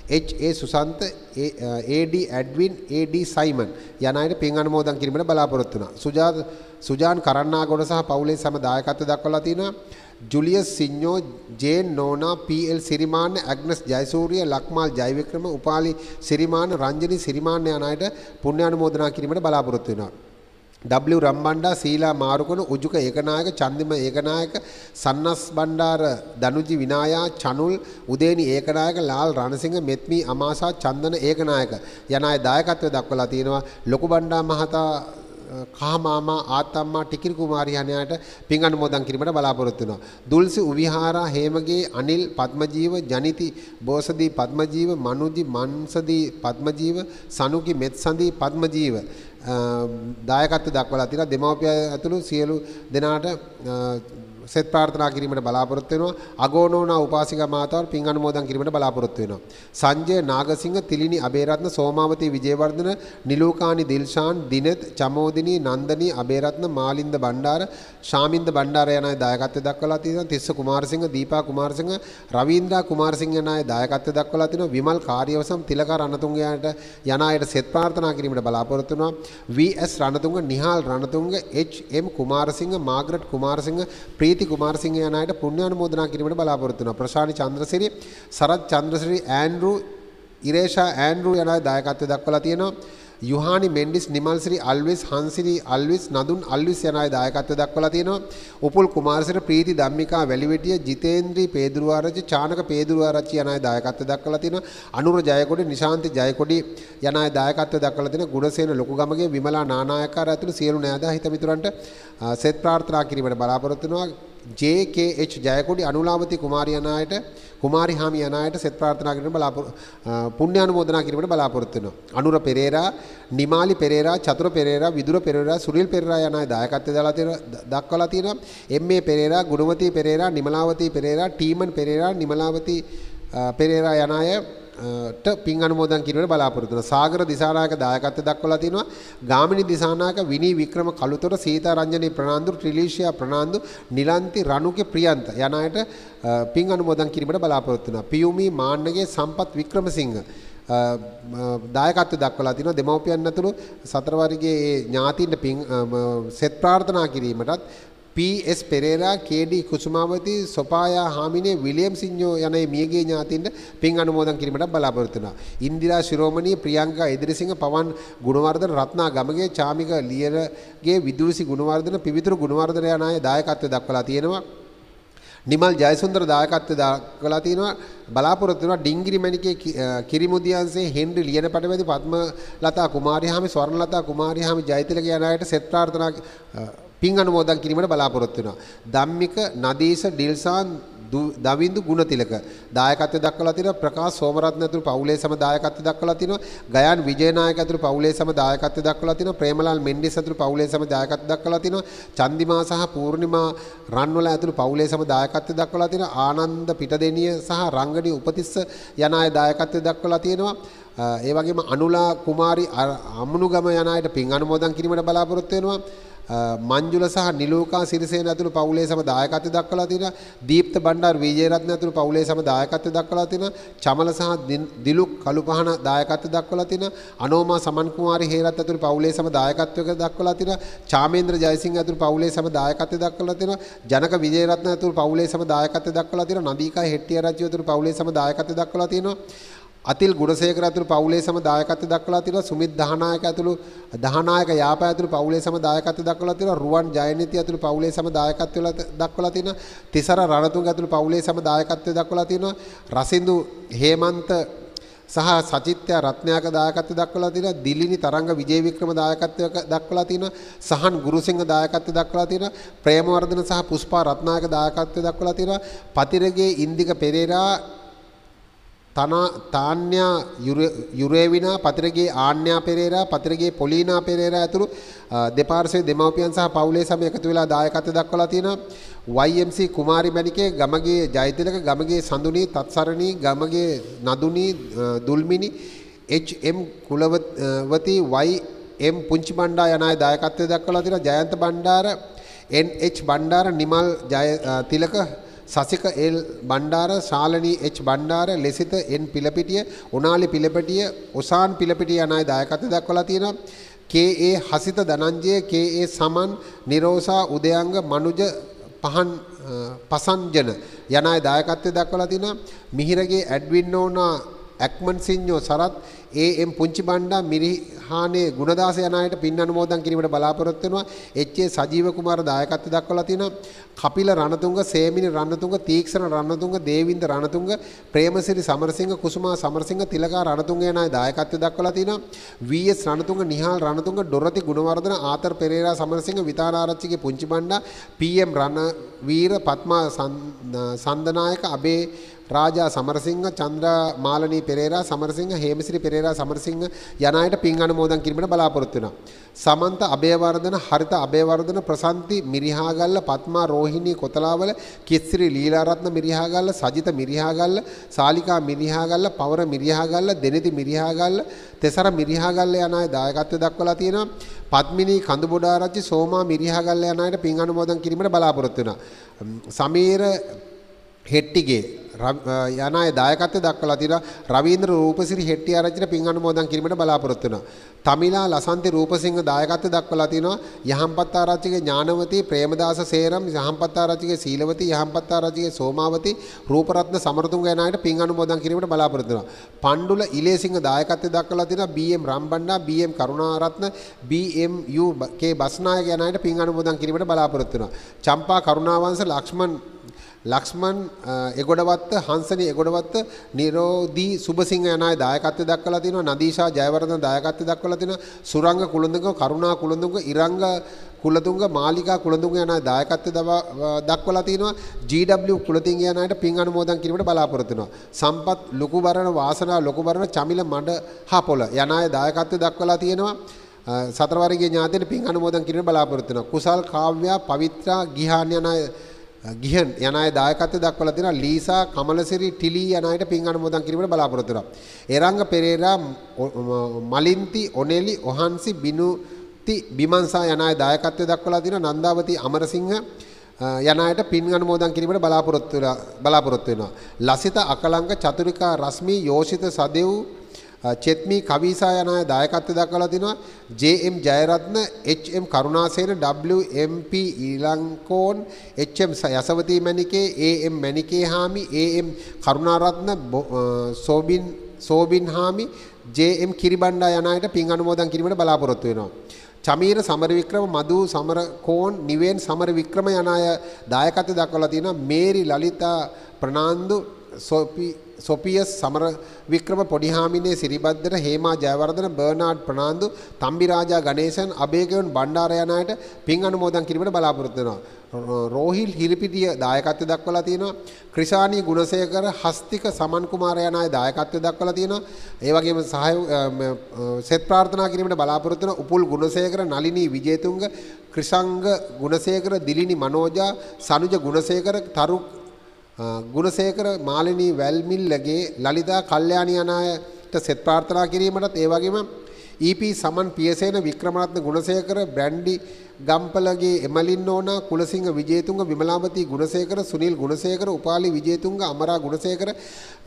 B: H A Susantha uh, A D Edwin A D Simon යන අයට පින් අනුමෝදන් කිරීමට බලාපොරොත්තු වුණා. සුජාත් සුජාන් කරන්නාගොඩ සහ පවුලේ සම දායකත්ව දක්වලා තිනවා. ජුලියස් සිඤ්ඤෝ Jane Nona PL Sirimanna Agnes Jayasuriya Lakmal Jayawickrama Upali Sirimanna Ranjani Sirimanna යන අයට පුණ්‍ය අනුමෝදනා කිරීමට බලාපොරොත්තු වෙනවා. W රම්බණ්ඩා සීලා මාරුකොණ උජුක ඒකනායක චන්දිම ඒකනායක සන්නස් බණ්ඩාර දනුජි විනායා චනුල් උදේනි ඒකනායක ලාල් රණසිංහ මෙත්මි අමාසා චන්දන ඒකනායක යන අය දායකත්වය දක්වලා තිනවා ලොකු බණ්ඩා මහතා කහමාමා ආතම්මා ටිකිරි කුමාරියණයාට පින් අනුමෝදන් කිරීමට බලාපොරොත්තු වෙනවා. දුල්සි උවිහාරා හේමගේ අනිල් පద్මජීව ජනිති බෝසදී පద్මජීව මනුදි මන්සදී පద్මජීව සනුකි මෙත්සඳී පద్මජීව දායකත්ව දක්වලා තියෙනවා. දෙමව්පිය ඇතුළු සියලු දෙනාට සෙත් ප්‍රාර්ථනා කිරීමට බලාපොරොත්තු වෙනවා අගෝනෝනා උපාසිකා මාතාවන් පින් අනුමෝදන් කිරීමට බලාපොරොත්තු වෙනවා සංජය නාගසිංහ තිලිනි අබේරත්න සෝමාවතී විජේවර්ධන නිලෝකානි දිල්ෂාන් දිනත් චමෝදිනී නන්දනී අබේරත්න මාලින්ද බණ්ඩාර ශාමින්ද බණ්ඩාර යන අය දායකත්වය දක්වලා තියෙනවා තිස්ස කුමාරසිංහ දීපා කුමාරසිංහ රවීන්ද්‍රා කුමාරසිංහ යන අය දායකත්වය දක්වලා තිනවා විමල් කාර්යවසම් තිලක රණතුංග යන අයට සෙත් ප්‍රාර්ථනා කිරීමට බලාපොරොත්තු වෙනවා VS Ranatunga Nihal Ranatunga HM Kumarasinghe Margaret Kumarasinghe Preethi Keerthi කුමාරසිංහ යන අයට පුණ්‍යානුමෝදනා කිරීමට බලාපොරොත්තු වෙනවා. ප්‍රශාන්ත චන්ද්‍රසිරි, සරත් චන්ද්‍රසිරි, ඈන්ඩ්‍රු, ඉරේෂා ඈන්ඩ්‍රු යන අය දායකත්වය දක්වලා තියෙනවා. යුහානි මෙන්ඩිස් නිමල්සිරි අල්විස් හන්සිරි අල්විස් නදුන් අල්විස් යන අය දායකත්වය දක්වලා තියෙනවා. උපුල් කුමාරසිර ප්‍රීති ධම්මිකා වැලිවිටිය ජිතේන්ද්‍රී පේදුරුආරච්චි චානක පේදුරුආරච්චි යන අය දායකත්වය දක්වලා තියෙනවා. අනුර ජයකොඩි නිශාන්ති ජයකොඩි යන අය දායකත්වය දක්වලා තියෙනවා. ගුණසේන ලොකුගමගේ විමලා නානායකාර ඇතුළු සියලු නෑදා හිතමිතුරන්ට සෙත් ප්‍රාර්ථනා කිරීමට බලාපොරොත්තු වෙනවා. JKH ජයකොඩි අනුලාමති කුමාරියනායට කුමාරි හාමියනායට සෙත් ප්‍රාර්ථනා කිරීම බලාපොරොත්තු පුණ්‍ය අනුමෝදනා කිරීමට බලාපොරොත්තු වෙනවා. අනුර පෙරේරා, නිමාලි පෙරේරා, චතුර පෙරේරා, විදුර පෙරේරා, සුනිල් පෙරේරා යනාය දායකත්වය දාලා තියෙනවා දක්වලා තියෙනවා. MA පෙරේරා, ගුණවති පෙරේරා, නිමලාවති පෙරේරා, ටීමන් පෙරේරා, නිමලාවති පෙරේරා යනාය ට පින් අනුමෝදන් කිරීමට බලාපොරොත්තු වෙනවා. සාගර දිසානායක දායකත්වය දක්වලා තිනවා. ගාමිණී දිසානායක විනී වික්‍රම කලුතර සීතාරංජනී ප්‍රනාන්දු ත්‍රිලීෂියා ප්‍රනාන්දු නිලන්ති රණුගේ ප්‍රියන්ත යන අයට පින් අනුමෝදන් කිරීමට බලාපොරොත්තු වෙනවා. පියුමි මාන්නගේ සම්පත් වික්‍රමසිංහ දායකත්ව දක්වලා තිනවා දෙමව්පියන් ඇතුළු සතරවර්ගයේ ඥාතින්ට පින් සෙත් ප්‍රාර්ථනා කිරීමටත් පීඑස් පෙරේරා කේඩී කුසුමාවති සොපායා හාමිනේ විලියම් සිඤ්ඤෝ යන මියගේ ඥාතින්ට පින් අනුමෝදන් කිරීමට බලාපොරොත්තු වෙනවා. ඉන්දිරා ශිරෝමණී ප්‍රියංකා ඉදිරිසිංහ පවන් ගුණවර්ධන රත්නා ගමගේ චාමික ලියරගේ විදුසි ගුණවර්ධන පිවිතුරු ගුණවර්ධන යන අය දායකත්වය දක්වලා තියෙනවා. නිමල් ජයසුන්දර දායකත්වය දක්වලා තියෙනවා. බලාපොරොත්තු වෙනවා ඩිංගිරි මණිකේ කිරිමුදියන්සේ හෙන්රි ලියන පටවැදි පද්මලතා කුමාරිහාමි ස්වර්ණලතා කුමාරිහාමි ජයතිලක යන අයට සෙත් ප්‍රාර්ථනා පින් අනුමෝදන් කිරීමට බලාපොරොත්තු වෙනවා. ධම්මික නදීස ඩිල්සාන් දවින්දු ගුණතිලක දායකත්වය දක්වලා තිනවා ප්‍රකාශ සෝමරත්න ඇතුළු පවුලේ සම දායකත්වය දක්වලා තිනවා ගයන් විජේනායක ඇතුළු පවුලේ සම දායකත්වය දක්වලා තිනවා ප්‍රේමලාල් මෙන්ඩිස් ඇතුළු පවුලේ සම දායකත්වය දක්වලා තිනවා චන්දිමා සහ පූර්ණිමා රන්වල ඇතුළු පවුලේ සම දායකත්වය දක්වලා තිනවා ආනන්ද පිටදෙනිය සහ රංගනී උපතිස්ස යන අය දායකත්වය දක්වලා තියෙනවා ඒ වගේම අනුලා කුමාරි අමුණුගම යන අයට පින් අනුමෝදන් කිරීමට බලාපොරොත්තු වෙනවා මංජුල සහ නිලෝකා සිරිසේන ඇතුළු පවුලේ සම දායකත්වය දක්වලා තිනවා. දීප්ත බණ්ඩාර විජේරත්න ඇතුළු පවුලේ සම දායකත්වය දක්වලා තිනවා. චමල සහ දිලුක් කළුපහන දායකත්වය දක්වලා තිනවා. අනෝමා සමන් කුමාරි හේරත් ඇතුළු පවුලේ සම දායකත්වයක දක්වලා තිනවා. චාමේන්ද්‍ර ජයසිංහ ඇතුළු පවුලේ සම දායකත්වය දක්වලා තිනවා. ජනක විජේරත්න ඇතුළු පවුලේ සම දායකත්වය දක්වලා තිනවා. නදීකා හෙට්ටිආරච්චි ඇතුළු පවුලේ සම දායකත්වය දක්වලා තිනවා. අතිල් ගුණසේකර ඇතුළු පවුලේ සම දායකත්වය දක්වලා තියෙනවා සුමිත් දහනායක ඇතුළු දහනායක යාපා ඇතුළු පවුලේ සම දායකත්වය දක්වලා තියෙනවා රුවන් ජයනිති ඇතුළු පවුලේ සම දායකත්වය දක්වලා තියෙනවා තිසර රණතුංග ඇතුළු පවුලේ සම දායකත්වය දක්වලා තියෙනවා රසින්දු හේමන්ත සහ සචිත්‍ය රත්නයක දායකත්වය දක්වලා තියෙනවා දිලිනි තරංග විජේවික්‍රම දායකත්වය දක්වලා තියෙනවා සහන් ගුරුසිංහ දායකත්වය දක්වලා තියෙනවා ප්‍රේමවර්ධන සහ පුෂ්පා රත්නායක දායකත්වය දක්වලා තියෙනවා පතිරගේ ඉන්දික පෙරේරා තනා තාන්‍යා යුරේවිනා පතරගේ ආන්‍යා පෙරේරා පතරගේ පොලීනා පෙරේරා ඇතුළු දෙපාර්ශවයේ දෙමව්පියන් සහ පවුලේ සම එකතු වෙලා දායකත්වය දක්වලා තියෙනවා YMC කුමාරි මණිකේ ගමගේ ජයතිලක ගමගේ සඳුණී තත්සරණී ගමගේ නදුණී දුල්මිනි HM කුලවති YM පුංචි බණ්ඩා යන අය දායකත්වය දක්වලා තියෙනවා Jayantha Bandara NH Bandara Nimal Jayathilaka Sasika L Bandara Shalani H Bandara Lesitha N Pilapitiya Unali Pilapitiya Osan Pilapitiya අනයි දායකත දක්වලා තියෙනවා කේ හසිත ධනංජය කේ සමන් නිරෝසා උදයංග මනුජ පහන් පසංජන යනයි දායකත්වය දක්වලා තිනා මිහිරගේ ඇඩ්වින් ඕනා ඇක්මන් සිංහෝ සරත් ඒ.එම්. පුංචි බණ්ඩා මිරිහානේ ගුණදාස යන අයට පින් අනුමෝදන් කිරීමට බලාපොරොත්තු වෙනවා. එච්.ඒ. සජීව කුමාර දායකත්වය දක්වලා තිනවා. කපිල රණතුංග, සේමිනි රණතුංග, තීක්ෂණ රණතුංග, දේවින්ද රණතුංග, ප්‍රේමසිරි සමරසිංහ, කුසුමා සමරසිංහ, තිලකා රණතුංග යන අය දායකත්වය දක්වලා තිනවා. VS. Ranatunga, Nihal Ranatunga, Dorothy Gunawardena, Arthur Perera Samarasinghe, Withanarachchige Punchi Banda, පී.එම්. Ranaweera, පත්මා Sandanayake, අබේ රාජා සමරසිංහ චන්ද්‍රා මාලනී පෙරේරා සමරසිංහ හේමසිරි පෙරේරා සමරසිංහ යන අයට පින් අනුමෝදන් කිරීමට බලාපොරොත්තු වෙනවා. සමන්ත අබේවර්ධන හරිත අබේවර්ධන ප්‍රසන්ති මිරිහාගල්ල පත්මා රෝහිණී කොතලාවල කිස්සිරි ලීලාරත්න මිරිහාගල්ල සජිත මිරිහාගල්ල සාලිකා මිරිහාගල්ල පවර මිරිහාගල්ල දෙනිති මිරිහාගල්ල තෙසර මිරිහාගල්ල යන අය දායකත්වය දක්වලා තියෙනවා. පත්මිනී කඳුබොඩාරච්චි සෝමා මිරිහාගල්ල යන අයට පින් අනුමෝදන් කිරීමට බලාපොරොත්තු වෙනවා. සමීර හෙට්ටිගේ යන අය දායකත්වය දක්වලා තිනවා රවීන්ද්‍ර රූපසිරි හෙට්ටිආරච්චිට පින් අනුමෝදන් කිරීමට බලාපොරොත්තු වෙනවා. තමිලා ලසන්ති රූපසිංහ දායකත්වය දක්වලා තිනවා යහම්පත් ආරච්චිගේ ඥානවති ප්‍රේමදාස සේරම් යහම්පත් ආරච්චිගේ සීලවති යහම්පත් ආරච්චිගේ සෝමාවති රූපරත්න සමරතුංග යන අයට පින් අනුමෝදන් කිරීමට බලාපොරොත්තු වෙනවා. පණ්ඩුල ඉලේසිංහ දායකත්වය දක්වලා තිනවා බීඑම් රම්බණ්ඩා බීඑම් කරුණාරත්න බීඑම්යු කේ බස්නායක යන අයට පින් අනුමෝදන් කිරීමට බලාපොරොත්තු වෙනවා. චම්පා කරුණාවංශ ලක්ෂ්මන් ලක්ෂ්මන් එගොඩවත්ත හංසනී එගොඩවත්ත නිරෝධී සුබසිංහ යන අය දායකත්වය දක්වලා තිනවා නදීෂා ජයවර්ධන දායකත්වය දක්වලා තිනවා සුරංග කුලඳුංග කරුණා කුලඳුංග ඉරංග කුලතුංග මාලිකා කුලඳුංග යන අය දායකත්වය දක්වලා තිනවා GW කුලතිංග යන අයට පින් අනුමෝදන් කිරීමට බලාපොරොත්තු වෙනවා සම්පත් ලොකුබරණ වාසනා ලොකුබරණ චමිල මඩ හපොල යන අය දායකත්වය දක්වලා තිනවා සතරවර්ගයේ ඥාතීන් පින් අනුමෝදන් කිරීමට බලාපොරොත්තු වෙනවා කුසල් කාව්‍යා පවිත්‍රා ගිහාන් යන අය ගිහ යන අය දායකත්වය දක්වලා තියෙනවා ලීසා කමලසිරි ටිලි යන අයට පින් අනුමෝදන් කිරීමට බලාපොරොත්තු වෙනවා. එරංග පෙරේරා මලින්ති ඔනෙලි ඔහන්සි බිනුති බිමන්සා යන අය දායකත්වය දක්වලා තියෙනවා නන්දාවති අමරසිංහ යන අයට පින් අනුමෝදන් කිරීමට බලාපොරොත්තු බලාපොරොත්තු වෙනවා. ලසිත අකලංක චතුරිකා රශ්මි යෝෂිත සදෙව් චෙත්මි කවිසා යන අය දායකත්වය දක්වලා තිනවා JM. Jayarathna, HM. Karunasena, WMP. Ilangakoon, HM. Yasawathi Manike, AM. Manike Hami, AM. Karunarathna, සෝබින් සෝබින් හාමි, ජේ.එම්. කිරිබණ්ඩා යන අයට පින් අනුමෝදන් කිරීමට බලාපොරොත්තු වෙනවා. චමීර සමරවික්‍රම මදු සමරකෝන් නිවෙන් සමරවික්‍රම යන අය දායකත්වය දක්වලා තිනවා මේරි ලලිතා ප්‍රනාන්දු සොපි සොපියස් සමර වික්‍රම පොඩිහාමිනේ සිරිබද්දට හේමා ජයවර්ධන බර්නාඩ් ප්‍රනාන්දු තම්බිරාජා ගණේෂන් අබේගයන් බණ්ඩාර යන අයට පින් අනුමෝදන් කිරීමට බලාපොරොත්තු වෙනවා රෝහිල් හිරිපිටිය දායකත්වය දක්වලා තියෙනවා ක්‍රිෂානී ගුණසේකර හස්තික සමන් කුමාර යන අය දායකත්වය දක්වලා තියෙනවා ඒ වගේම සහය සෙත් ප්‍රාර්ථනා කිරීමට බලාපොරොත්තු වෙන උපුල් ගුණසේකර නලිනී විජේතුංග ක්‍රිෂංග ගුණසේකර දිලිනි මනෝජා සනුජ ගුණසේකර තරුක් ගුණසේකර මාලිනී වැල්මිල්ලගේ ලලිතා කල්යාණී අනායට සෙත් ප්‍රාර්ථනා කිරීමටත් ඒ වගේම EP සමන් පියසේන වික්‍රමරත්න ගුණසේකර බ්‍රැන්ඩි ගම්පලගේ එමලින් ඕනා Kulasinghe Wijethunga Wimalawathi Gunasekara Sunil Gunasekara Upali Wijethunga Amara Gunasekara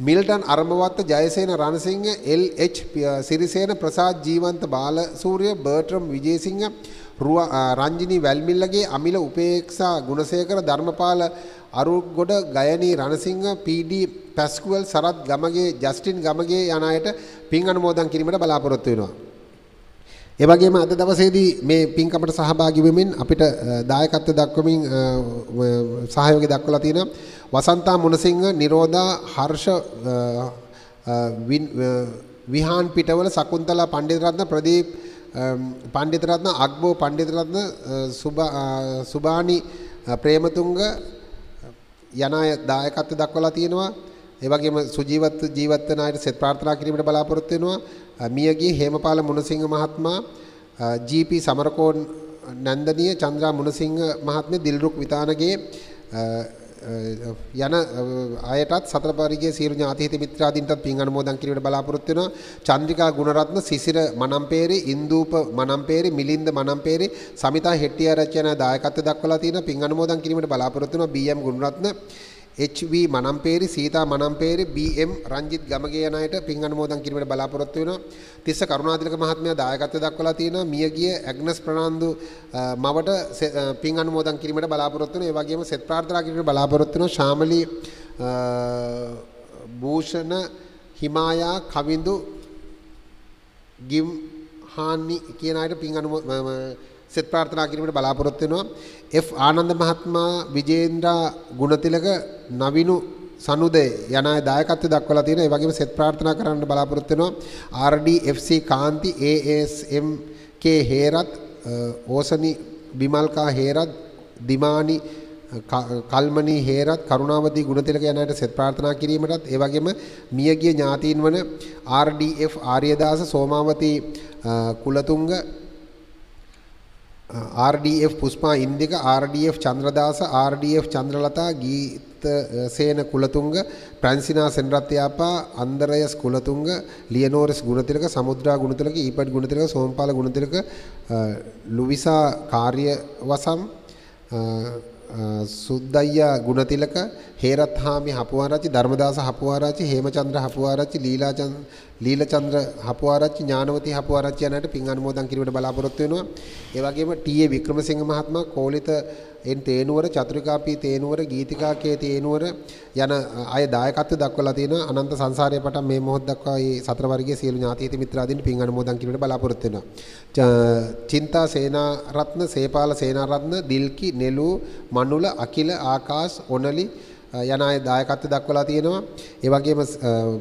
B: Milton Aramawaththa Jayasena Ranasinghe LH Sirisena Prasad Jeewantha Balasooriya Bertram Wijesinghe Ranjini Welmillage Amila Upeksha Gunasekara Dharmapala Arugoda Gayani Ranasinghe PD පැස්කුවල් සරත් ගමගේ ජස්ටින් ගමගේ යන අයට පින් අනුමෝදන් කිරීමට බලාපොරොත්තු වෙනවා. ඒ වගේම අද දවසේදී මේ පින්කමට සහභාගී වෙමින් අපිට දායකත්ව දක්වමින් සහයෝගය දක්වලා තියෙන වසන්තා මොනසිංහ, නිරෝදා, හර්ෂ විහාන් පිටවල සකුන්තලා පණ්ඩිතරත්න ප්‍රදීප් පණ්ඩිතරත්න අක්බෝ පණ්ඩිතරත්න සුභානි ප්‍රේමතුංග යන අය දායකත්වය දක්වලා තියෙනවා. ඒ වගේම සුජීවත් ජීවත් වෙන අයට සෙත් ප්‍රාර්ථනා කිරීමට බලාපොරොත්තු වෙනවා. මියගිය හේමපාල මුණසිංහ මහත්මයා, ජී.පී. සමරකෝන් නන්දනීය චන්ද්‍රා මුණසිංහ මහත්මිය දිල්රුක් විතානගේ යන අයටත් සතර පරිගේ සියලු ඥාති හිත මිත්‍රාදීන්ටත් පින් අනුමෝදන් කිරීමට බලාපොරොත්තු වෙනවා. චන්ද්‍රිකා ගුණරත්න, සිසිර මනම්පේරි, ඉන්දූප මනම්පේරි, මිලින්ද මනම්පේරි, සමිතා හෙට්ටිආරච්චි යන දායකත්ව දක්වලා තියෙන පින් අනුමෝදන් කිරීමට බලාපොරොත්තු වෙනවා. බීඑම් ගුණරත්න HV මනම්පේරි සීතා මනම්පේරි BM රංජිත් ගමගේ යන අයට පින් අනුමෝදන් කිරීමට බලාපොරොත්තු වෙනවා. තිස්ස කරුණාතිලක මහත්මයා දායකත්වය දක්වලා තියෙනවා. මියගිය ඇග්නස් ප්‍රනාන්දු මවට පින් අනුමෝදන් කිරීමට බලාපොරොත්තු වෙනවා. ඒ වගේම සෙත් ප්‍රාර්ථනා කිරීමට බලාපොරොත්තු වෙනවා. ශාමලි භූෂණ හිමායා කවිඳු ගිම් හානි කියන අයට පින් අනුමෝදන් සෙත් ප්‍රාර්ථනා කිරීමට බලාපොරොත්තු වෙනවා. එෆ් ආනන්ද මහත්මයා විජේන්ද්‍රා ගුණතිලක නවිනු සනුදේ යන අය දායකත්වය දක්වලා තියෙනවා. ඒ වගේම සෙත් ප්‍රාර්ථනා කරන්න බලාපොරොත්තු වෙනවා RDFC කාන්ති ASM කේ හේරත් ඕසනි බිමල්කා හේරත් දිමානි කල්මනී හේරත් කරුණාවතී ගුණතිලක යන අයට සෙත් ප්‍රාර්ථනා කිරීමටත් ඒ වගේම මියගිය ඥාතීන් වන RDF ආර්යදාස Somawathi Kulatunga RDF පුෂ්පා Indika RDF Chandradasa RDF Chandralatha ගීත සේන කුලතුංග ප්‍රැන්සිනා සෙන්රත්යාපා අන්දරයස් කුලතුංග ලියනෝරස් ගුණතිලක සමුද්‍රා ගුණතිලක ඊපට් ගුණතිලක සෝම්පාල ගුණතිලක ලුවිසා කාර්ය වසම් සුද්දయ్యා ගුණතිලක හේරත්හාමි හපුආරච්චි ධර්මදාස හපුආරච්චි හේමචන්ද්‍ර හපුආරච්චි ලීලාචන් ලීලචන්ද්‍ර හපුආරච්චි ඥානවති හපුආරච්චි යනට පින් අනුමෝදන් කිරීමට බලාපොරොත්තු වෙනවා ඒ වගේම ටී.ඒ. වික්‍රමසිංහ මහත්මයා කෝලිත එන් තේනුවර චතුරිකාපී තේනුවර ගීතිකාකේ තේනුවර යන අය දායකත්ව දක්වලා තියෙන අනන්ත සංසාරයේ පටන් මේ මොහොත දක්වා මේ සතර වර්ගයේ සියලු ඥාති හිත මිත්‍රාදීන් පින් අනුමෝදන් කිරීමට බලාපොරොත්තු වෙනවා. චින්තා සේනාරත්න, සේපාල සේනාරත්න, දිල්කි නෙළු, මනුල, අකිල, ආකාශ්, ඔනලි යන අය දායකත්ව දක්වලා තියෙනවා. ඒ වගේම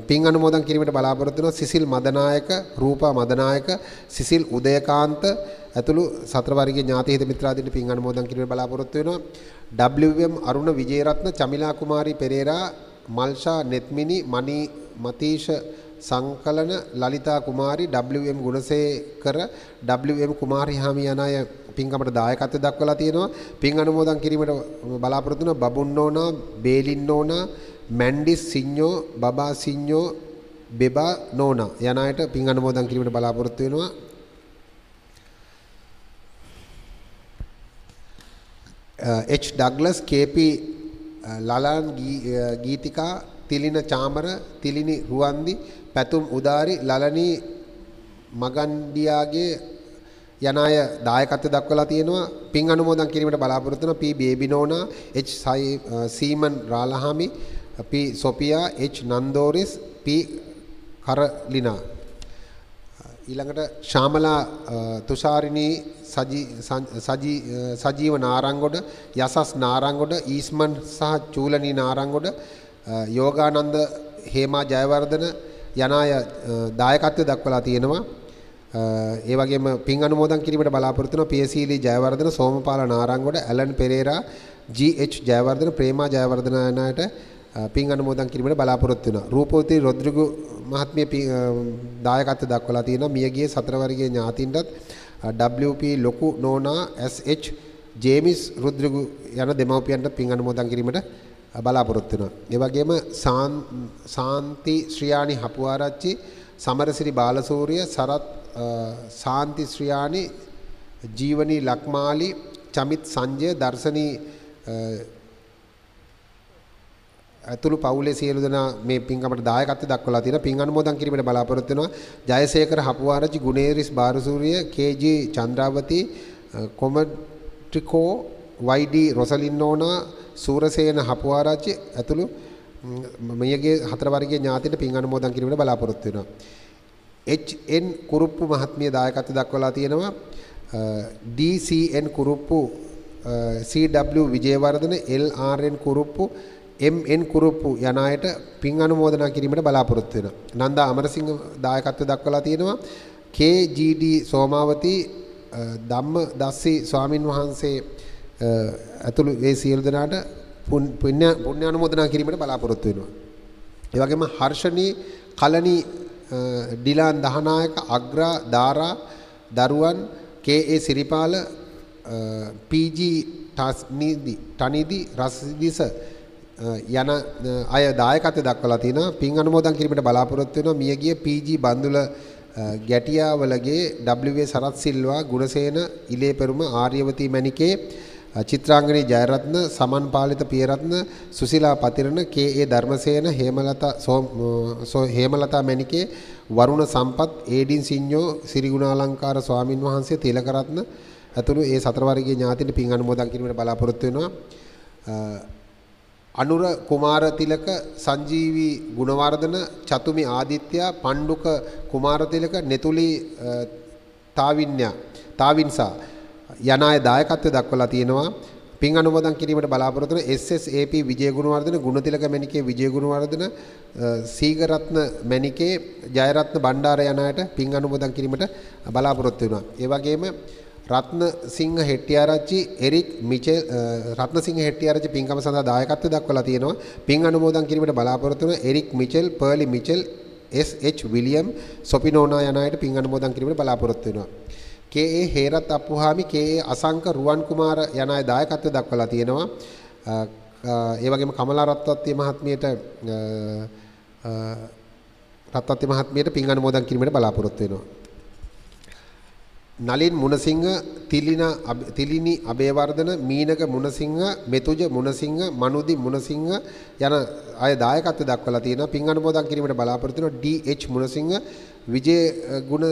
B: පින් අනුමෝදන් කිරීමට බලාපොරොත්තු වෙන සිසිල් මදනායක, රූපා මදනායක, සිසිල් උදයකාන්ත ඇතුළු සතර වර්ගයේ ඥාති හිත මිත්‍රාදීන්ට පින් අනුමෝදන් කිරීමට බලාපොරොත්තු වෙනවා. WM අරුණ විජේරත්න, චමිලා කුමාරී පෙරේරා, මල්ෂා නෙත්මිනි, මණී මතීෂ සංකලන ලලිතා කුමාරි WM ගුණසේකර WM කුමාරි හාමි යන අය පින්කමට දායකත්වය දක්වලා තියෙනවා. පින් අනුමෝදන් කිරීමට බලාපොරොත්තු වෙන බබුන් නෝනා, බේලින් නෝනා, මැන්ඩිස් සිඤ්ඤෝ, බබා සිඤ්ඤෝ, බෙබා නෝනා යන අයට පින් අනුමෝදන් කිරීමට බලාපොරොත්තු වෙනවා. H Douglas KP Lalan Geethika Thilina Chamara Thilini Ruwandi Pathum Udari Lalani මගන්ඩියාගේ යන අය දායකත්වය දක්වලා තියෙනවා පින් අනුමෝදන් කිරීමට බලාපොරොත්තු වෙන පී බේබිනෝනා එච් සීමන් රාලහාමි පී සොපියා එච් නන්දෝරිස් පී කරලිනා ඊළඟට ශාමලා තුෂාරිණී සජී සජීව නාරංගොඩ යසස් නාරංගොඩ ඊස්මන් සහ චූලනී නාරංගොඩ යෝගානන්ද හේමා ජයවර්ධන යනාය දායකත්වය දක්වලා තියෙනවා ඒ වගේම පින් අනුමෝදන් කිරීමට බලාපොරොත්තු වෙන පියසීලී ජයවර්ධන සෝමපාල නාරංගොඩ ඇලන් පෙරේරා ජී.එච්. ජයවර්ධන ප්‍රේමා ජයවර්ධන යනාට පින් අනුමෝදන් කිරීමට බලාපොරොත්තු වෙනවා. රූපවතී රොද්‍රිගු මහත්මිය දායකත්ව දක්වලා තියෙනවා. මියගිය සතර වර්ගයේ ඥාතින්ටත් WP ලොකු නෝනා SH ජේමිස් රොද්‍රිගු යන දෙමව්පියන්ට පින් අනුමෝදන් කිරීමට බලාපොරොත්තු වෙනවා. ඒ වගේම සාන්ති ශ්‍රියානි හපුආරච්චි සමරසිරි බාලසූරිය සරත් සාන්ති ශ්‍රියානි ජීවනී ලක්මාලි චමිත් සංජය දර්ශනී ඇතුළු පවුලේ සියලු දෙනා මේ පින්කමට දායකත්වය දක්වලා තියෙනවා. පින් අනුමෝදන් කිරීමට බලාපොරොත්තු වෙනවා. ජයසේකර හපුආරච්චි ගුණේරිස් බාරසූරිය, KG චන්ද්‍රාවති, කොමට්‍රිකෝ, YD රොසලින්නෝනා, සූරසේන හපුආරච්චි ඇතුළු මියගේ හතර වර්ගයේ ඥාතිට පින් අනුමෝදන් කිරීමට බලාපොරොත්තු වෙනවා. HN කුරුප්පු මහත්මිය දායකත්ව දක්වලා තියෙනවා. DCN කුරුප්පු CW Wijewardena LRN කුරුප්පු MN කුරුප්පු යන අයට පින් අනුමෝදනා කිරීමට බලාපොරොත්තු වෙනවා. නන්දා අමරසිංහ දායකත්ව දක්වලා තියෙනවා. KGD සෝමාවති ධම්ම දස්සි ස්වාමින් වහන්සේ ඇතුළු ඒ සියලු දෙනාට පුණ්‍ය පුණ්‍ය අනුමෝදනා කිරීමට බලාපොරොත්තු වෙනවා. ඒ වගේම හර්ෂණී කලණී ඩිලාන් දහනායක අග්‍රා දාරා දරුවන් කේ.ඒ. සිරිපාල පීජි ටස්නිදි තනිදි රසදිස යන අය දායකත්ව දක්වලා තිනා පින් අනුමෝදන් කිරීමට බලාපොරොත්තු වෙනවා මියගිය PG Bandula Gatiyawalage W.A. Sarath Silva Gunasena Ileperuma Aryawathi Manike Chithrangani Jayarathna, Saman Palitha Piyarathna, Susila Pathirana, KA. Dharmasena, Hemalatha සෝ හේමලතා මැණිකේ, වරුණ සම්පත්, ඒඩින් සිඤ්ඤෝ, සිරිගුණාලංකාර ස්වාමින් වහන්සේ තිලකරත්න ඇතුළු ඒ සතර වර්ගයේ ඥාතින් පින් අනුමෝදන් කිරීමට බලාපොරොත්තු වෙනවා. අනුර කුමාරතිලක සංජීවී ගුණවර්ධන චතුමි ආදිත්‍ය පණ්ඩුක කුමාරතිලක නෙතුලි තාවින්‍යා තාවින්සා යන අය දායකත්වය දක්වලා තියෙනවා. පින් අනුමෝදන් කිරීමට බලාපොරොත්තු වන SSAP විජේගුණවර්ධන ගුණතිලක මැණිකේ විජේගුණවර්ධන සීගරත්න මැණිකේ ජයරත්න බණ්ඩාර යන අයට පින් අනුමෝදන් කිරීමට බලාපොරොත්තු වෙනවා. ඒ වගේම රත්නසිංහ හෙට්ටිආරච්චි එරික් මිචෙල් රත්නසිංහ හෙට්ටිආරච්චි පින්කම සඳහා දායකත්වය දක්වලා තියෙනවා. පින් අනුමෝදන් කිරීමට බලාපොරොත්තු වන Eric Mitchell, Pearly Mitchell, SH William, සොපිනෝනා යන අයට පින් අනුමෝදන් කිරීමට බලාපොරොත්තු වෙනවා. කේ.ඒ. හේරත් අප්පුහාමි කේ.ඒ. අසංක රුවන් කුමාර යන අය දායකත්වය දක්වලා තියෙනවා. ඒ වගේම කමලා රත්නත්ති මහත්මියට රත්නත්ති මහත්මියට පින් අනුමෝදන් කිරීමට බලාපොරොත්තු වෙනවා. නලින් මුණසිංහ තිලින තිලිනි අබේවර්ධන මීනක මුණසිංහ මෙතුජ මුණසිංහ මනුදි මුණසිංහ යන අය දායකත්ව දක්වලා තියෙනවා පින් අනුමෝදන් කිරීමට බලාපොරොත්තු වෙනවා ඩී එච් මුණසිංහ විජේ ගුණ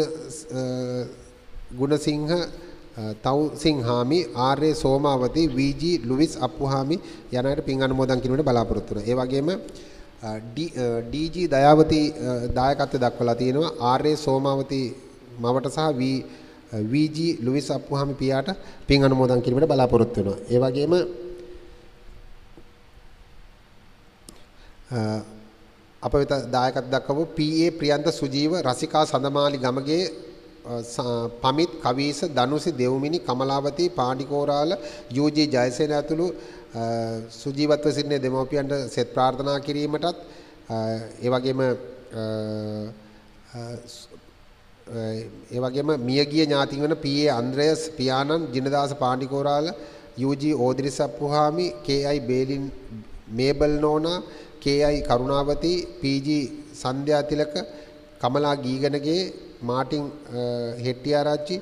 B: ගුණසිංහ තවුසිංහාමි ආර්ය සෝමාවති වීජී ලුවිස් අප්පුහාමි යන අයට පින් අනුමෝදන් කිරීමට බලාපොරොත්තු වෙනවා. ඒ වගේම ඩීජී දයාවති දායකත්වය දක්වලා තියෙනවා ආර්ය සෝමාවති මවට සහ වී වීජී ලුවිස් අප්පුහාමි පියාට පින් අනුමෝදන් කිරීමට බලාපොරොත්තු වෙනවා. ඒ වගේම අප වෙත දායකත්වය දක්වපු PA ප්‍රියන්ත සුජීව රසිකා සඳමාලි ගමගේ පමිත් කවීස දනුසි දෙව්මිනි කමලාවතී පාඩිකෝරාල යූජී ජයසේන ඇතුළු සුජීවත්ව සිටින දෙමව්පියන්ට සෙත් ප්‍රාර්ථනා කිරීමටත් ඒ වගේම ඒ වගේම මියගිය ඥාතින් වන පී.ඒ. අන්ද්‍රයස් පියාණන් ජිනදාස පාණ්ඩිකෝරාල යූජී ඕදිරි සප්පුහාමි කේ.අයි. බේලින් Mabel Nona KI. Karunawathi PG. Sandhyathilaka Kamala ගීගනගේ Martin Hettiarachchi,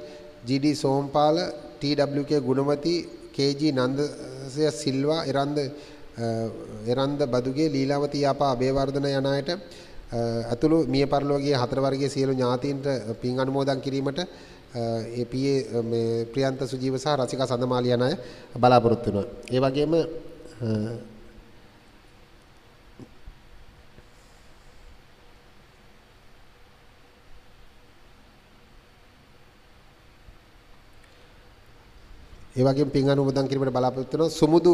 B: GD. Somapala, TWK. Gunawathi, KG. නන්දසය සිල්වා, එරන්ද එරන්ද බදුගේ ලීලාවති යාපා අබේවර්ධන යන අයට අතුළු මිය පරලෝකයේ හතර වර්ගයේ සියලු ඥාතීන්ට පින් අනුමෝදන් කිරීමට ඒ පීයේ මේ ප්‍රියන්ත සුජීව සහ රසිකා සඳමාලි යන අය බලාපොරොත්තු වෙනවා. ඒ වගේම ඒ වගේම පින් අනුමෝදන් කිරීමට බලාපොරොත්තු වෙන සුමුදු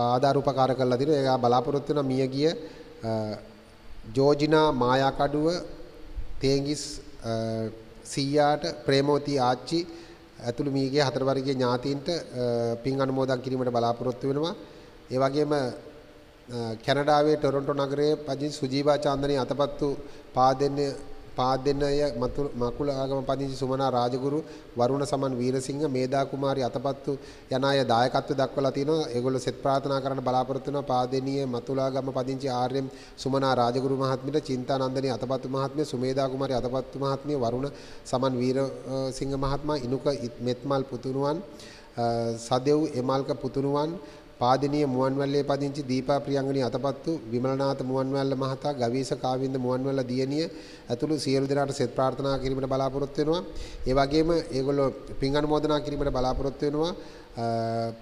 B: ආධාර උපකාර කරලා දින ඒවා බලාපොරොත්තු වෙන මියගිය ජෝජිනා මායාකඩුව තේංගිස් සීයාට ප්‍රේමෝති ආච්චි ඇතුළු මියගේ හතර වර්ගයේ ඥාතීන්ට පින් අනුමෝදන් කිරීමට බලාපොරොත්තු වෙනවා ඒ වගේම කැනඩාවේ ටොරොන්ටෝ නගරයේ පදිංචි සුජීවා චාන්දනී අතපත් වූ පාදෙන්නේ පාදෙනය මකුල ආගම පදිංචි සුමනා රාජගුරු වරුණ සමන් වීරසිංහ මේදා කුමාරි අතපත්තු යන අය දායකත්ව දක්වලා තිනවා. ඒගොල්ලෝ සෙත් ප්‍රාර්ථනා කරන්න බලාපොරොත්තු වෙනවා. පාදෙනීය මතුලාගම පදිංචි ආර්යම් සුමනා රාජගුරු මහත්මියට චින්තානන්දනී අතපත්තු මහත්මිය සුමේදා කුමාරි අතපත්තු මහත්මිය වරුණ සමන් වීරසිංහ මහත්මයා ඉනුක මෙත්මල් පුතුණුවන් සදෙව් එමල්ක පුතුණුවන් පාදිනීය මුවන්වැල්ලේ පදිංචි දීපා ප්‍රියංගණී අතපත් වූ විමලනාත මුවන්වැල්ල මහතා ගවීස කාවින්ද මුවන්වැල්ල දියණිය ඇතුළු සියලු දෙනාට සෙත් ප්‍රාර්ථනා කිරීමට බලාපොරොත්තු වෙනවා. ඒ වගේම ඒගොල්ලෝ පින් අනුමෝදනා කිරීමට බලාපොරොත්තු වෙනවා.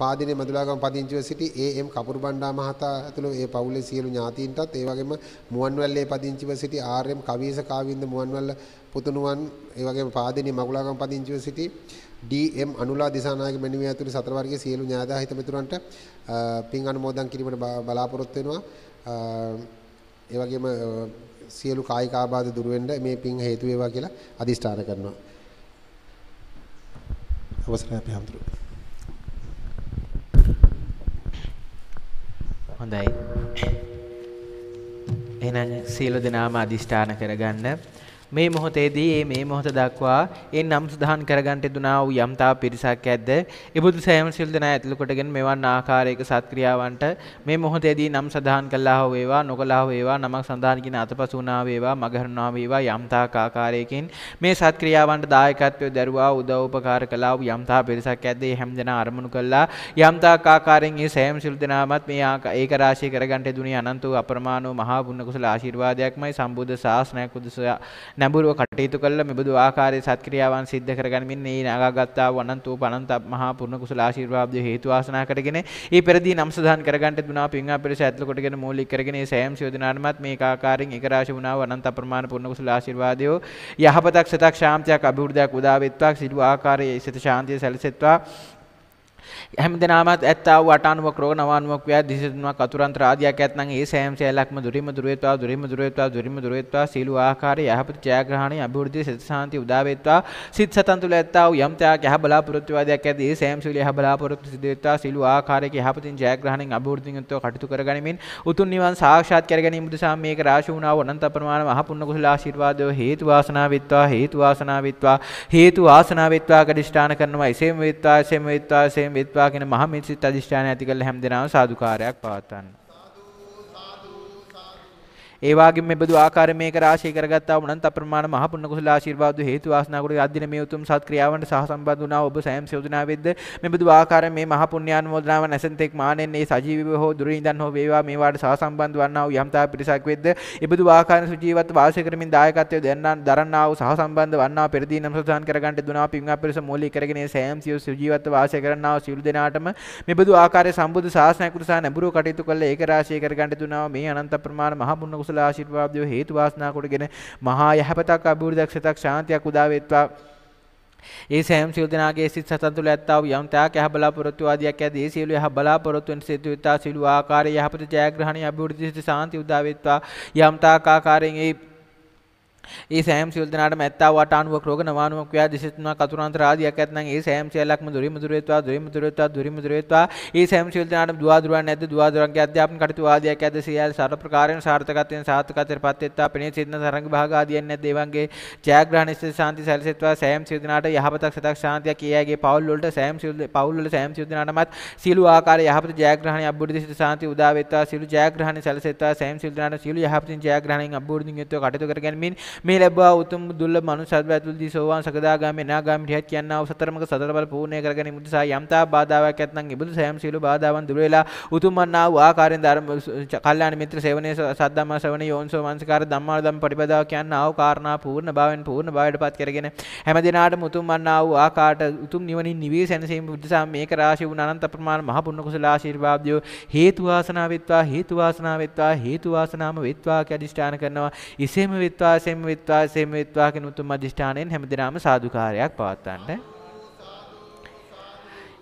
B: පාදිනේ මදුලාගම පදිංචිව සිටි ඒ.එම්. කපුරු බණ්ඩා මහතා ඇතුළු ඒ පවුලේ සියලු ඥාතීන්ටත් ඒ වගේම මුවන්වැල්ලේ පදිංචිව සිටි ආර්.එම්. කවීස කාවින්ද මුවන්වැල්ල පුතුණුවන් ඒ වගේම පාදිනේ මගුලාගම පදිංචිව සිටි ඩීඑම් අනුලා දිසානායක මෙණුවිය ඇතුළු සතර වර්ගයේ සියලු ඥාදා හිතමිතුරන්ට පින් අනුමෝදන් කිරීමට බලාපොරොත්තු වෙනවා. ඒ වගේම සියලු කායික ආබාධ දුර වෙන්න මේ පින් හේතු වේවා කියලා අදිෂ්ඨාන කරනවා. අවසරයි අපි හඳුරු.
A: හොඳයි. එහෙනම් සියලු දෙනාම අදිෂ්ඨාන කරගන්න. මේ මොහොතේදී ඒ මේ මොහොත දක්වා ඒ නම් සුදාන් කරගන්ට දුනා වූ යම්තා පිරිසක් ඇද්ද එබුදු සෑම සිල් දෙනා ඇතුළු කොටගෙන මෙවන් ආකාරයක සත්ක්‍රියාවන්ට මේ මොහොතේදී නම් සදාන් කළා හෝ වේවා නොකළා හෝ වේවා නමක් සඳහන් කියන අතපසු වුණා වේවා මගහරුණා වේවා යම්තා ආකාරයකින් මේ සත්ක්‍රියාවන්ට දායකත්වය දරුවා උදව් උපකාර කළා වූ යම්තා පිරිසක් ඇද්ද ඒ හැම දෙනා අරමුණු කළා යම්තා ආකාරයෙන් ඒ සෑම සිල් දෙනාමත් මේ ඒක රාශී කරගන්ට දුනි අනන්ත වූ අප්‍රමාණ වූ මහා පුණ්‍ය කුසල ආශිර්වාදයක්මයි සම්බුද්ධ ශාසනයක් උදෙසා නැඹුරුව කටයුතු කළ මෙබඳු ආකාරයේ සත්ක්‍රියාවන් සිද්ධ කරගනිමින් මේ නාගාගත්තා වූ අනන්ත වූ අනන්ත මහා පුණ්‍ය කුසල ආශිර්වාද හේතු වාසනා කරගෙන ඒ පෙරදී නම් සදාන් කරගන්නට දුනා පින්වා පිරිස ඇතුළු කොටගෙන මූලික කරගෙන ඒ සෑම සියෝදනාටමත් මේ ආකාරයෙන් එක රාශි වුණා වූ අනන්ත අප්‍රමාණ පුණ්‍ය කුසල ආශිර්වාදයෝ යහපතක් සතක් ශාන්තියක් අභිවෘද්ධියක් උදා වෙත්වා සිටු ආකාරයේ සිත ශාන්තිය සැලසෙත්වා හැම දිනමත් ඇත්තාව 89ක් රෝග 99ක් ව්‍යාධි 23ක් අතුරන්තර ආදියක් ඇතනම් ඒ සෑම සෑලක්ම දුරිම දුරේත්වා දුරිම දුරේත්වා දුරිම දුරේත්වා සීළු ආකාරය යහපත ජයග්‍රහණය අභිවෘද්ධි සිත සාන්ති උදා වේත්වා සිත සතන් තුළ ඇත්තාව යම් ත්‍යාග යහ බලාපොරොත්තු වාදයක් ඇත ඒ සෑම සීල යහ බලාපොරොත්තු සිත වේත්වා සීළු ආකාරයක යහපතින් ජයග්‍රහණයෙන් අභිවෘද්ධියත්ව කටයුතු කරගනිමින් උතුම් නිවන් සාක්ෂාත් කරගැනීම උදෙසා මේක රාශි වුණා වූ අනන්ත ප්‍රමාණව අහපුන්න කුසල ආශිර්වාදෝ හේතු වාසනා වේත්වා හේතු වාසනා වේත්වා හේතු වාසනා වේත්වා කදිෂ්ඨාන කරනවා එසේම වේත්වා එසේම වේත්වා එසේම මෙත්වා කියන මහ මෙත්සිත අධිෂ්ඨානය ඇති කරලා හැමදෙනාම සාදුකාරයක් පවත්වන්න ඒ වගේම මේ බඳු ආකාරයෙන් මේක රාශී කරගත්තා වූ නම් තප්‍රමාණ මහ පුණ්‍ය කුසල ආශිර්වාද හේතු වාසනා කොට අධින මේ උතුම් සත් ක්‍රියාවන්ට සහ සම්බන්ධ වුණා ඔබ සෑම සයෝජනා වෙද්ද මේ බඳු ආකාරයෙන් මේ මහ පුණ්‍යානුමෝදනාව නැසෙන්තෙක් මානෙන් ඒ සජීවීව හෝ දුරින් ඉඳන් හෝ වේවා මේ වාට සහ සම්බන්ධ වන්නා වූ යම්තා පිරිසක් වෙද්ද ඒ බඳු ආකාරයෙන් සුජීවත් වාසය කරමින් දායකත්වය දෙන්නා දරන්නා වූ සහ සම්බන්ධ වන්නා පෙරදී නම් සදාන් කරගන්නට දුනා පින්වා පිරිස මූලික කරගෙන සෑම් සියෝ සුජීවත් වාසය කරන්නා වූ සියලු දෙනාටම මේ බඳු ආකාරයේ සම්බුදු ශාසනය කුරුසා නැඹුරු කටයුතු කළ ඒක රාශී කරගන්නට දුනා මේ අනන්ත ප්‍රමාණ මහ පුණ්‍ය කුසල කුසල ආශිර්වාදය හේතු වාසනා කොටගෙන මහා යහපතක් අභිවෘද්ධි දක්ෂතක් ශාන්තියක් උදා වේත්වා ඒ සෑම සියලු දෙනාගේ සිත් සතන් තුළ ඇත්තා වූ යම් තාක යහ බලාපොරොත්තු ආදියක් ඇද ඒ සියලු යහ බලාපොරොත්තු වෙන සිත විතා සිළු ආකාරයේ යහපත ජයග්‍රහණය අභිවෘද්ධි සිත සාන්ති උදා වේත්වා යම් තාක ආකාරයෙන් ඒ ඒ සෑම් සියලු දෙනාටම ඇත්තාවට අනුවක් රෝග නවානුවක් ව්‍යාධ 23ක් අතුරුාන්තර ආදියක් ඇතනම් ඒ සෑම් සියල්ලක්ම දුරිම දුරේත්වා දුරිම දුරේත්වා දුරිම දුරේත්වා ඒ සෑම් සියලු දෙනාටම දුවා දුරන් නැද්ද දුවා දුරන්ගේ අධ්‍යාපන කටයුතු ආදියක් ඇද්ද සියල් සර්ව ප්‍රකාරයෙන් සාර්ථකත්වයෙන් සාර්ථකත්වයට පත් වෙත්වා පෙනී සිටින තරංග භාග ආදියන් නැද්ද ඒවන්ගේ ජයග්‍රහණ ස්ථිත ශාන්ති සැලසෙත්වා සෑම් සියලු දෙනාට යහපතක් සතක් ශාන්තියක් ඒයගේ පවුල් වලට සෑම් සියලු පවුල් වල සෑම් සියලු දෙනාටමත් සියලු ආකාරයේ යහපත ජයග්‍රහණ අබ්බුරුදි සිට ශාන්ති උදා වෙත්වා සියලු ජයග්‍රහණ සැලසෙත්වා සෑම් සියලු දෙනාට සියලු යහපතින් ජයග්‍රහණයෙන් අබ්බුරුදින් යුක්තව කටයුතු කර ගැනීමෙන් මේ ලැබුවා උතුම් දුර්ලභ මනුෂ්‍යත්ව ඇතුළු දී සෝවාන් සකදාගාමී අනාගාමී ටියත් කියනා වූ සතරමක සතර බල පූර්ණේ කරගෙන මුදසා යම්තා බාධාවක් ඇතනම් ඉබඳු සෑම සීල බාධාවන් දුර වේලා උතුම් මන්නා වූ ආකාරයෙන් ධර්ම කල්යාණ මිත්‍ර සේවනයේ සද්දම්මා ශ්‍රවණේ යෝන්සෝ මානසිකාර ධම්මාල ධම්ම ප්‍රතිපදාව කියනා වූ කාරණා පූර්ණ භාවයෙන් පූර්ණ භාවයටපත් කරගෙන හැම දිනාටම උතුම් මන්නා වූ ආකාරට උතුම් නිවනින් නිවී සැනසීම බුද්ධසම් මේක රාශි වූ අනන්ත ප්‍රමාණ මහ පුණ්‍ය කුසල ආශිර්වාදය හේතු වාසනා වෙත්වා හේතු වාසනා වෙත්වා හේතු වාසනාම වෙත්වා කියලා අදිෂ්ඨාන කරනවා ඉසේම වෙත්වා සෙම විත්වා සේම විත්වා කියන උතුම් අධිෂ්ඨානයෙන් හැමදිනම සාදුකාරයක් පවත්වන්න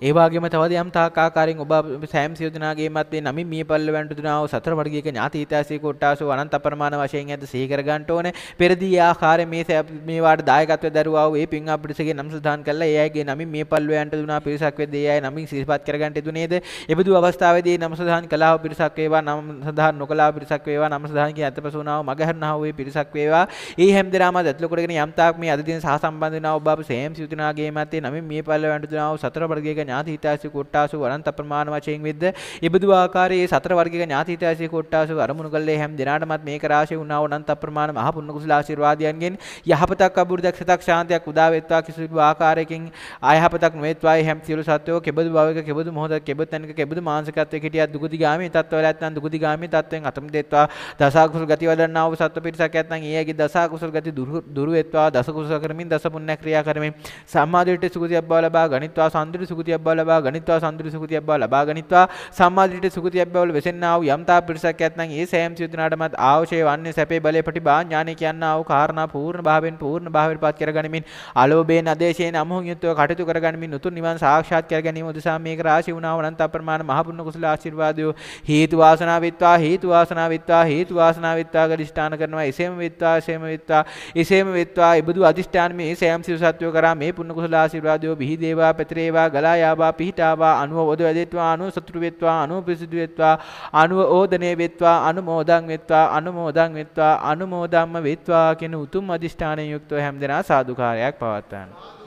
A: ඒවාගේම තවද යම් තාකාකාරයෙන් ඔබ සෑම් සියෝජනාගේ මතේ නමින් මිය පල්ල වැටුනාව සතර වර්ගයක ඥාති හිතාසී කොට්ටාසු අනන්ත අප්‍රමාණ වශයෙන් ඇද සිහි කර ගන්නට ඕනේ පෙරදී ආකාරයෙන් මේ මේවාට දායකත්වය දරුවා වූ ඒ පින් අපිටසගේ නම් සදාන් කළා ඒ අයගේ නමින් මිය පල්ල වැටු දුනා පිරිසක් වෙද්දී ඒ අය නමින් සිහිපත් කර ගන්නට යුතුයනේද එබඳු අවස්ථාවේදී නම් සදාන් කළා වූ පිරිසක් වේවා නම් සදාන් නොකළා වූ පිරිසක් වේවා නම් සදාන් කිය අතපසුනාව මගහරනා වූ පිරිසක් වේවා ඒ හැමදෙරාම ඇතුළු කොටගෙන යම් තාක් මේ අද දින සහ සම්බන්ධ වෙනා ඔබ අප සෑම් සියෝජනාගේ මතේ නමින් මිය පල්ල වැටු දුනා සතර වර්ගයක ඥාති හිතයිසි කොට්ටාසු අනන්ත ප්‍රමාණ වශයෙන් විද්ද ඉබදු ආකාරයේ සතර වර්ගික ඥාති හිතයිසි කොට්ටාසු අරමුණු කළේ හැම දිනාටමත් මේක රාශිය වුණා අනන්ත ප්‍රමාණ මහ පුණ්‍ය කුසල ආශිර්වාදයන්ගෙන් යහපතක් අබුරුදක්ෂතක් ශාන්තියක් උදා වේත්වා කිසිදු ආකාරයකින් ආයහපතක් නොවේත්වායි හැම සියලු සත්වෝ කෙබදු භවයක කෙබදු මොහොතක කෙබදු තැනක කෙබදු මානසිකත්වයක හිටියත් දුගති ගාමී තත්ත්වවල නැත්නම් දුගති ගාමී තත්ත්වෙන් අතම දෙත්වා දසාකුසල ගති වඩන්නා වූ සත්ව පිරිසක් නැත්නම් ඒ ඇගේ දසාකුසල ගති දුරු වෙත්වා දසකුසල කරමින් දස පුණ්‍ය ක්‍රියා කරමින් සම්මාදිට සුගතියක් බව ලබා ගනිත්වා සම්දිට සුගතියක් සුගතියක් බව ලබා ගනිත්වා සම්දුරි සුගතියක් බව ලබා ගනිත්වා සම්මා දිට්ඨි සුගතියක් බව වල වෙසෙන්නා වූ යම් තා පිරිසක් ඇතනම් ඒ සෑම සියුතුනාටමත් ආවශේ වන්නේ සැපේ බලේ ප්‍රතිබා ඥානෙ කියන්නා වූ කාරණා පූර්ණ භාවයෙන් පූර්ණ භාවයට පත් කරගනිමින් අලෝභයෙන් අදේශයෙන් අමෝහයෙන් යුක්තව කටයුතු කරගනිමින් උතුම් නිවන් සාක්ෂාත් කර ගැනීම උදෙසා මේක රාශි වුණා වූ අනන්ත අප්‍රමාණ මහ පුණ්‍ය කුසල ආශිර්වාදය හේතු වාසනා වෙත්වා හේතු වාසනා වෙත්වා හේතු වාසනා වෙත්වා ගලිෂ්ඨාන කරනවා එසේම වෙත්වා එසේම වෙත්වා එසේම වෙත්වා ඉබදු අධිෂ්ඨාන මේ සෑම සිවසත්වය කරා මේ පුණ්‍ය කුසල ආශිර්වාදය බිහි දේවා පැතිරේවා ගලා පිහිටාවා පිහිටාවා අනුව ඔද වැදෙත්වා අනුව සතුටු වෙත්වා අනුව පිරිසිදු වෙත්වා අනුව ඕදනේ වෙත්වා අනුමෝදන් වෙත්වා අනුමෝදන් වෙත්වා අනුමෝදම්ම වෙත්වා කියන උතුම් අදිෂ්ඨානයෙන් යුක්තව හැමදෙනා සාදුකාරයක් පවත්වනවා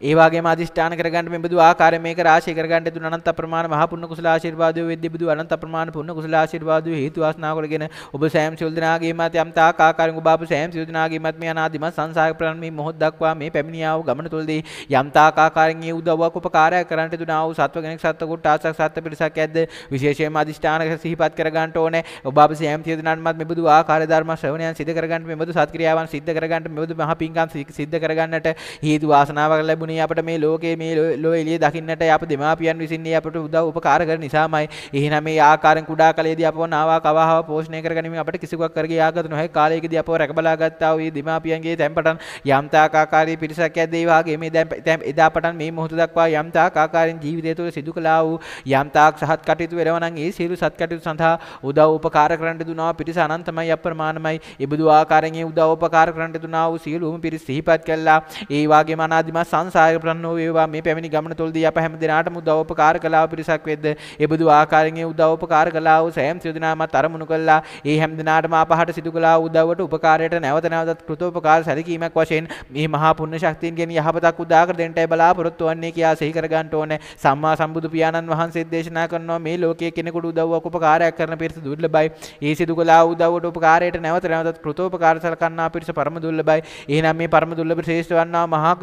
A: ඒ වගේම අදිෂ්ඨාන කරගන්න මේ බඳු ආකාරයෙන් මේක රාශී කරගන්න දුන අනන්ත අප්‍රමාණ මහ පුණ්‍ය කුසල ආශිර්වාදය වෙද්දී බඳු අනන්ත අප්‍රමාණ පුණ්‍ය කුසල ආශිර්වාදය හේතු වාසනාවකලගෙන ඔබ සෑම සිල් දනාගේ මත යම් තාක් ආකාරයෙන් ඔබ අප සෑම සිල් දනාගේ මත මේ අනාදිමත් සංසාර ප්‍රාණ මේ මොහොත දක්වා මේ පැමිණියාව ගමන තුළදී යම් තාක් ආකාරයෙන් ඒ උදව්වක් උපකාරයක් කරන්නට දුනා වූ සත්ව කෙනෙක් සත්ව කොට ආසක් සත්ව පිරිසක් ඇද්ද විශේෂයෙන්ම අදිෂ්ඨාන සිහිපත් කරගන්න ඕනේ ඔබ අප සෑම සිල් දනාන්මත් මේ බඳු ආකාර ධර්ම ශ්‍රවණයන් සිදු කරගන්න මේ බඳු සත්ක්‍රියාවන් සිද්ධ කරගන්න මේ බඳු මහ පිංකම් සිද්ධ කරගන්නට හේතු වාසනාවක් ලැබුණා හම්බුනේ අපට මේ ලෝකයේ මේ ලෝ එළිය දකින්නට අප දෙමාපියන් විසින්නේ අපට උදව් උපකාර කර නිසාමයි. එහෙනම් මේ ආකාරයෙන් කුඩා කාලයේදී අපව නාවා කවාහව පෝෂණය කරගැනීම අපට කිසිවක් කරගේ ආගත නොහැකි කාලයකදී අපව රැකබලා ගත්තා වූ දෙමාපියන්ගේ තැන්පටන් යම්තාක් ආකාරයේ පිරිසක් ඇද්දේ වාගේ මේ දැන් එදා පටන් මේ මොහොත දක්වා යම්තාක් ආකාරයෙන් ජීවිතය තුළ සිදු කළා වූ යම්තාක් සහත් කටයුතු වෙනවා නම් ඒ සියලු සත් කටයුතු සඳහා උදව් උපකාර කරන්නට දුනා පිරිස අනන්තමයි අප්‍රමාණමයි. ඒ බුදු ආකාරයෙන් උදව් උපකාර කරන්නට දුනා වූ සියලුම පිරිස සිහිපත් කළා. ඒ වාගේම අනාදිමත් සංස සායක ප්‍රන්නෝ වේවා මේ පැමිණි ගමන තුළදී අප හැම දිනාටම උදව් උපකාර කළා වූ පිරිසක් වෙද්ද ඒ බුදු ආකාරයෙන් උදව් උපකාර කළා වූ සෑම සියදිනාමත් අරමුණු කළා ඒ හැම දිනාටම අපහට සිදු කළා වූ උදව්වට උපකාරයට නැවත නැවතත් කෘතෝපකාර සැලකීමක් වශයෙන් මේ මහා පුණ්‍ය ශක්තියෙන් ගෙන යහපතක් උදා කර දෙන්නයි බලාපොරොත්තු වන්නේ කියා සිහි කර ගන්නට ඕනේ සම්මා සම්බුදු පියාණන් වහන්සේ දේශනා කරනවා මේ ලෝකයේ කෙනෙකුට උදව්වක් උපකාරයක් කරන පිරිස දුර්ලභයි ඒ සිදු කළා වූ උදව්වට උපකාරයට නැවත නැවතත් කෘතෝපකාර සැලකන්නා පිරිස පරම දුර්ලභයි එහෙනම් මේ පරම දුර්ලභ ශ්‍රේෂ්ඨ වන්නා මහා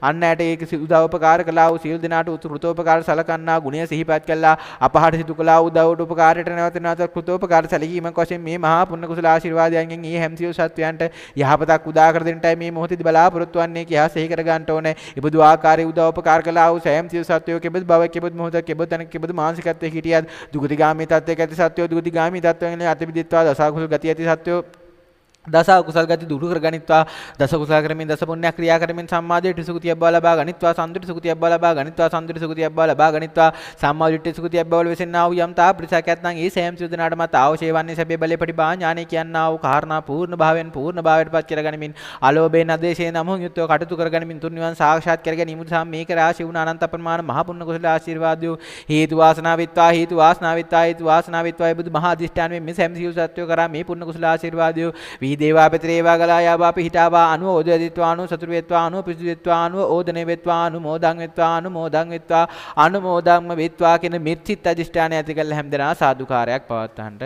A: අන්න ඇයට ඒක උදව්පකාර කළා වූ සියලු දෙනාට උතුෘතෝපකාර සලකන්නා ගුණය සිහිපත් කළා අපහාට සිදු කළා වූ උදව්වට උපකාරයට නැවත නැවත කෘතෝපකාර සැලකීමක් වශයෙන් මේ මහා පුණ්‍ය කුසල ආශිර්වාදයන්ගෙන් ඊ හැම සියලු සත්වයන්ට යහපතක් උදා කර දෙන්නටයි මේ මොහොතේදී බලාපොරොත්තු වන්නේ කියා සිහි කර ගන්නට ඕනේ. ඉබදු ආකාරයේ උදව් උපකාර කළා වූ සෑම සියලු සත්වයෝ කෙබඳු භවයක් කෙබඳු මොහොතක් කෙබඳු තැනක කෙබඳු මානසිකත්වයක හිටියත් දුගතිගාමී තත්වයක ඇති සත්වයෝ දුගතිගාමී තත්වයන් අතපිදිත්වා දසකුසල ගතිය ඇති සත්වයෝ දස කුසල් ගති දුරු කර ගනිත්වා දස කුසල් කරමින් දස පුණ්‍යයක් ක්‍රියා කරමින් සම්මාදයේ ත්‍රිසුඛතිය බව ලබා ගනිත්වා සම්දුටි සුඛතිය බව ලබා ගනිත්වා සම්දුටි සුඛතිය බව ලබා ගනිත්වා සම්මාදිට්ඨි සුඛතිය බව වල විසින්නා වූ යම් තා ප්‍රතිසකයක් නම් ඒ සෑම සිදුනාට මත අවශ්‍ය වන්නේ සැබේ බලේ ප්‍රතිබා ඥානෙ කියන්නා වූ කාරණා පූර්ණ භාවයෙන් පූර්ණ භාවයට පත් කර ගනිමින් අලෝභයෙන් අධේශයෙන් නමෝ යුක්තව කටයුතු කර ගනිමින් තුන් නිවන් සාක්ෂාත් කර ගැනීම සම් මේක රාශි වුණ අනන්ත ප්‍රමාණ මහ පුණ්‍ය කුසල ආශිර්වාදයෝ හේතු වාසනාවිත්වා හේතු වාසනාවිත්වා හේතු වාසනාවිත්වා ඒ බුදු මහා අධිෂ්ඨාන මේ සෑම සියලු සත්වෝ කරා මේ පුණ්‍ය කුසල ආශිර්වාදයෝ වී දේවාපිතරේවා ගලායාවාපි හිතාවා අනුව ඕදදිත්වානු සතුරු වෙත්වානු පිසුදු වෙත්වානු ඕදනේ වෙත්වානු මෝදං වෙත්වානු මෝදං වෙත්වා අනුමෝදම්ම වෙත්වා කියන මිත්‍ත්‍ය අධිෂ්ඨානය ඇති කළ හැමදෙනා සාදුකාරයක් පවත්තන්ට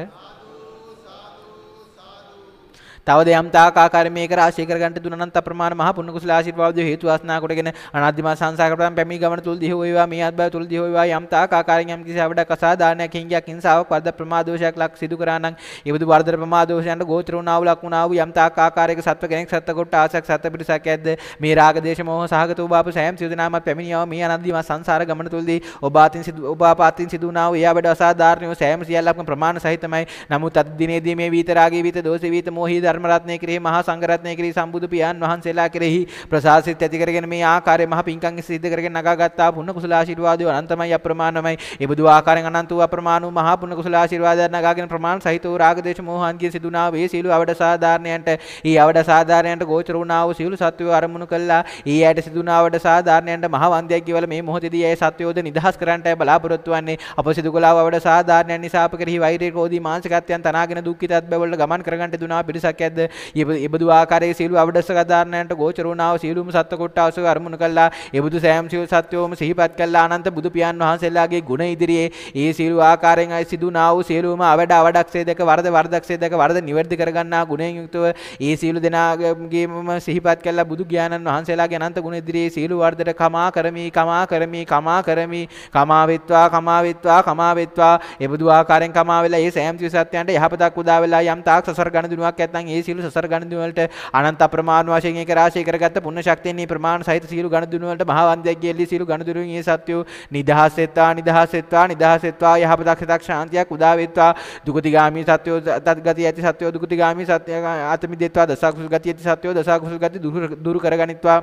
A: තවද යම් තාක් ආකාරයෙන් මේක රාශී කර ගන්නට දුන නම් අප්‍රමාණ මහ පුණ්‍ය කුසල ආශිර්වාදයේ හේතු වාසනා කොටගෙන අනාදිමා සංසාර ප්‍රාණ පැමි ගමන තුල් දිහ වේවා මේ අත්බව තුල් දිහ වේවා යම් තාක් ආකාරයෙන් යම් කිසි අවඩ කසාදානයක් හිංගයක් හිංසාවක් වර්ධ ප්‍රමාදෝෂයක් ලක් සිදු කරා නම් ඒ බුදු වර්ධ ප්‍රමාදෝෂයන්ට ගෝචර වුණා වූ ලක්ුණා වූ යම් තාක් ආකාරයක සත්ව කෙනෙක් සත්ත්ව කොට ආසක් සත්ත්ව පිටසක් ඇද්ද මේ රාග දේශ මොහ සහගත වූ බාප සෑම සියදනාමත් පැමිණියාව මේ අනාදිමා සංසාර ගමන තුල්දී ඔබ අතින් සිදු ඔබ අපාතින් සිදු වුණා වූ එයා වඩා අසාධාරණව සෑම සියල්ලක්ම ප්‍රමාණ සහිතමයි නමුත් අද දිනේදී මේ විතරාගී විත දෝෂ විත මොහීද ධර්ම රත්නය කෙරෙහි මහා සංඝ රත්නය කෙරෙහි සම්බුදු පියාණන් වහන්සේලා කෙරෙහි ප්‍රසාසිත ඇති කරගෙන මේ ආකාරයේ මහා පිංකම් සිද්ධ කරගෙන නගාගත්තා පුණ්‍ය කුසල ආශිර්වාදය අනන්තමයි අප්‍රමාණමයි. මේ බුදු ආකාරයෙන් අනන්ත වූ අප්‍රමාණ වූ මහා පුණ්‍ය කුසල ආශිර්වාදයන් නගාගෙන ප්‍රමාණ සහිත වූ රාග දේශ මෝහාන්ගේ සිදුනා වේ සීළු අවඩ සාධාරණයන්ට ඊ අවඩ සාධාරණයන්ට ගෝචර වුණා වූ සීළු සත්වය අරමුණු කළා. ඊ ඇයට සිදුනා අවඩ සාධාරණයන්ට මහා වන්දයක් ගෙවල මේ මොහොතේදී ඒ සත්වයෝද නිදහස් කරන්නටයි බලාපොරොත්තු වන්නේ. අප සිදු කළා වඩ සාධාරණයන් නිසා අප කෙරෙහි වෛරය ක්‍රෝධී මානසිකත්වයන් තනාගෙන දුක්ඛිතත් බැවලට ගමන් කරගන්නට දුනා පිරිසක් දෙයක් ඇද්ද? ඊබදු ආකාරයේ සියලු අවඩස ගදාරණයන්ට ගෝචර වුණාව සියලුම සත්ත්ව කොට්ටාසු අරමුණු කළා. ඊබදු සෑම සියලු සත්වෝම සිහිපත් කළා අනන්ත බුදු පියාණන් වහන්සේලාගේ ගුණ ඉදිරියේ ඒ සියලු ආකාරයෙන් අය සිදුනා වූ සියලුම අවඩ අවඩක්සේ දැක වරද වරදක්සේ දැක වරද නිවැරදි කරගන්නා ගුණයෙන් යුක්තව ඒ සියලු දෙනාගේම සිහිපත් කළා බුදු ඥානන් වහන්සේලාගේ අනන්ත ගුණ ඉදිරියේ සියලු වර්ධට කමා කරමි කමා කරමි කමා කරමි කමා වෙත්වා කමා වෙත්වා කමා වෙත්වා එබඳු ආකාරයෙන් කමා වෙලා ඒ සෑම සිසත්යන්ට යහපතක් උදා වෙලා යම් තාක් සසර ගණ දිනුවක් නැත්නම් ඒ සියලු සසර ගණදුන වලට අනන්ත අප්‍රමාණ වශයෙන් ඒක රාශී කරගත්ත පුණ්‍ය ශක්තියෙන් මේ ප්‍රමාණ සහිත සියලු ගණදුන වලට මහා වන්දයක් ගෙල්ලී සියලු ගණදුනුන් ඒ සත්‍යෝ නිදහසෙත්වා නිදහසෙත්වා නිදහසෙත්වා යහපතක් සිතක් ශාන්තියක් උදා වේත්වා දුගතිගාමී සත්‍යෝ තත්ගති ඇති සත්‍යෝ දුගතිගාමී සත්‍ය ආත්මි දෙත්වා දසකුසල් ගති ඇති සත්‍යෝ දසකුසල් ගති දුරු කරගනිත්වා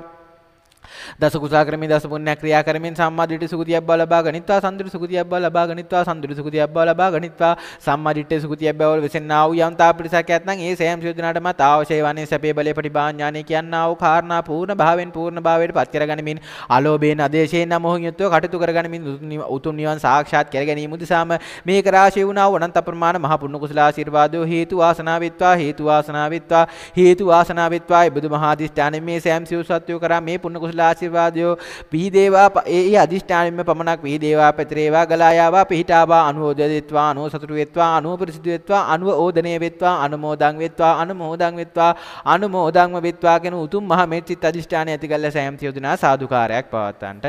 A: දස කුසල ක්‍රමී දස පුණ්‍ය ක්‍රියා කරමින් සම්මා දිට්ඨි සුගතියක් බව ලබා ගනිත්වා සම්දිරි සුගතියක් බව ලබා ගනිත්වා සම්දිරි සුගතියක් බව ලබා ගනිත්වා සම්මා දිට්ඨි සුගතියක් බව වල විසෙන්නා වූ යම් තා පිටසක් ඇතනම් ඒ සෑම සියදනාට මත අවශ්‍ය වන්නේ සැපේ බලේ ප්‍රතිභාඥානෙ කියන්නා වූ කාරණා පූර්ණ භාවයෙන් පූර්ණ භාවයට පත් කරගනිමින් අලෝභයෙන් අධේශයෙන් නමෝහින් යුත්ව කටයුතු කරගනිමින් උතුම් නිවන් සාක්ෂාත් කර ගැනීම උදෙසාම මේක රාශිය වුණා වූ අනන්ත අප්‍රමාණ මහ පුණ්‍ය කුසල ආශිර්වාදෝ හේතු වාසනා වෙත්වා හේතු වාසනා වෙත්වා හේතු වාසනා වෙත්වා ඒ බුදු මහා දිෂ්ඨානෙ මේ සෑම සියු සත්‍යෝ කරා මේ පුණ්‍ය කුසල ආශිර්වාදයෝ පිහිදේවා ඒ අධිෂ්ඨානෙම පමණක් පිහිදේවා පැතිරේවා ගලායාවා පිහිටාවා අනුෝදෙත්වා අනෝ සතුට වෙත්වා අනුව ප්‍රසිද්ධ වෙත්වා අනුව ඕදනය වෙත්වා අනුමෝදන් වෙත්වා අනුමෝදන් වෙත්වා අනුමෝදන්ව වෙත්වා කියන උතුම් මහ මෙත්සිත අධිෂ්ඨානය ඇතිගල්ල සෑම තියොදනා සාදුකාරයක් පවත්තන්ට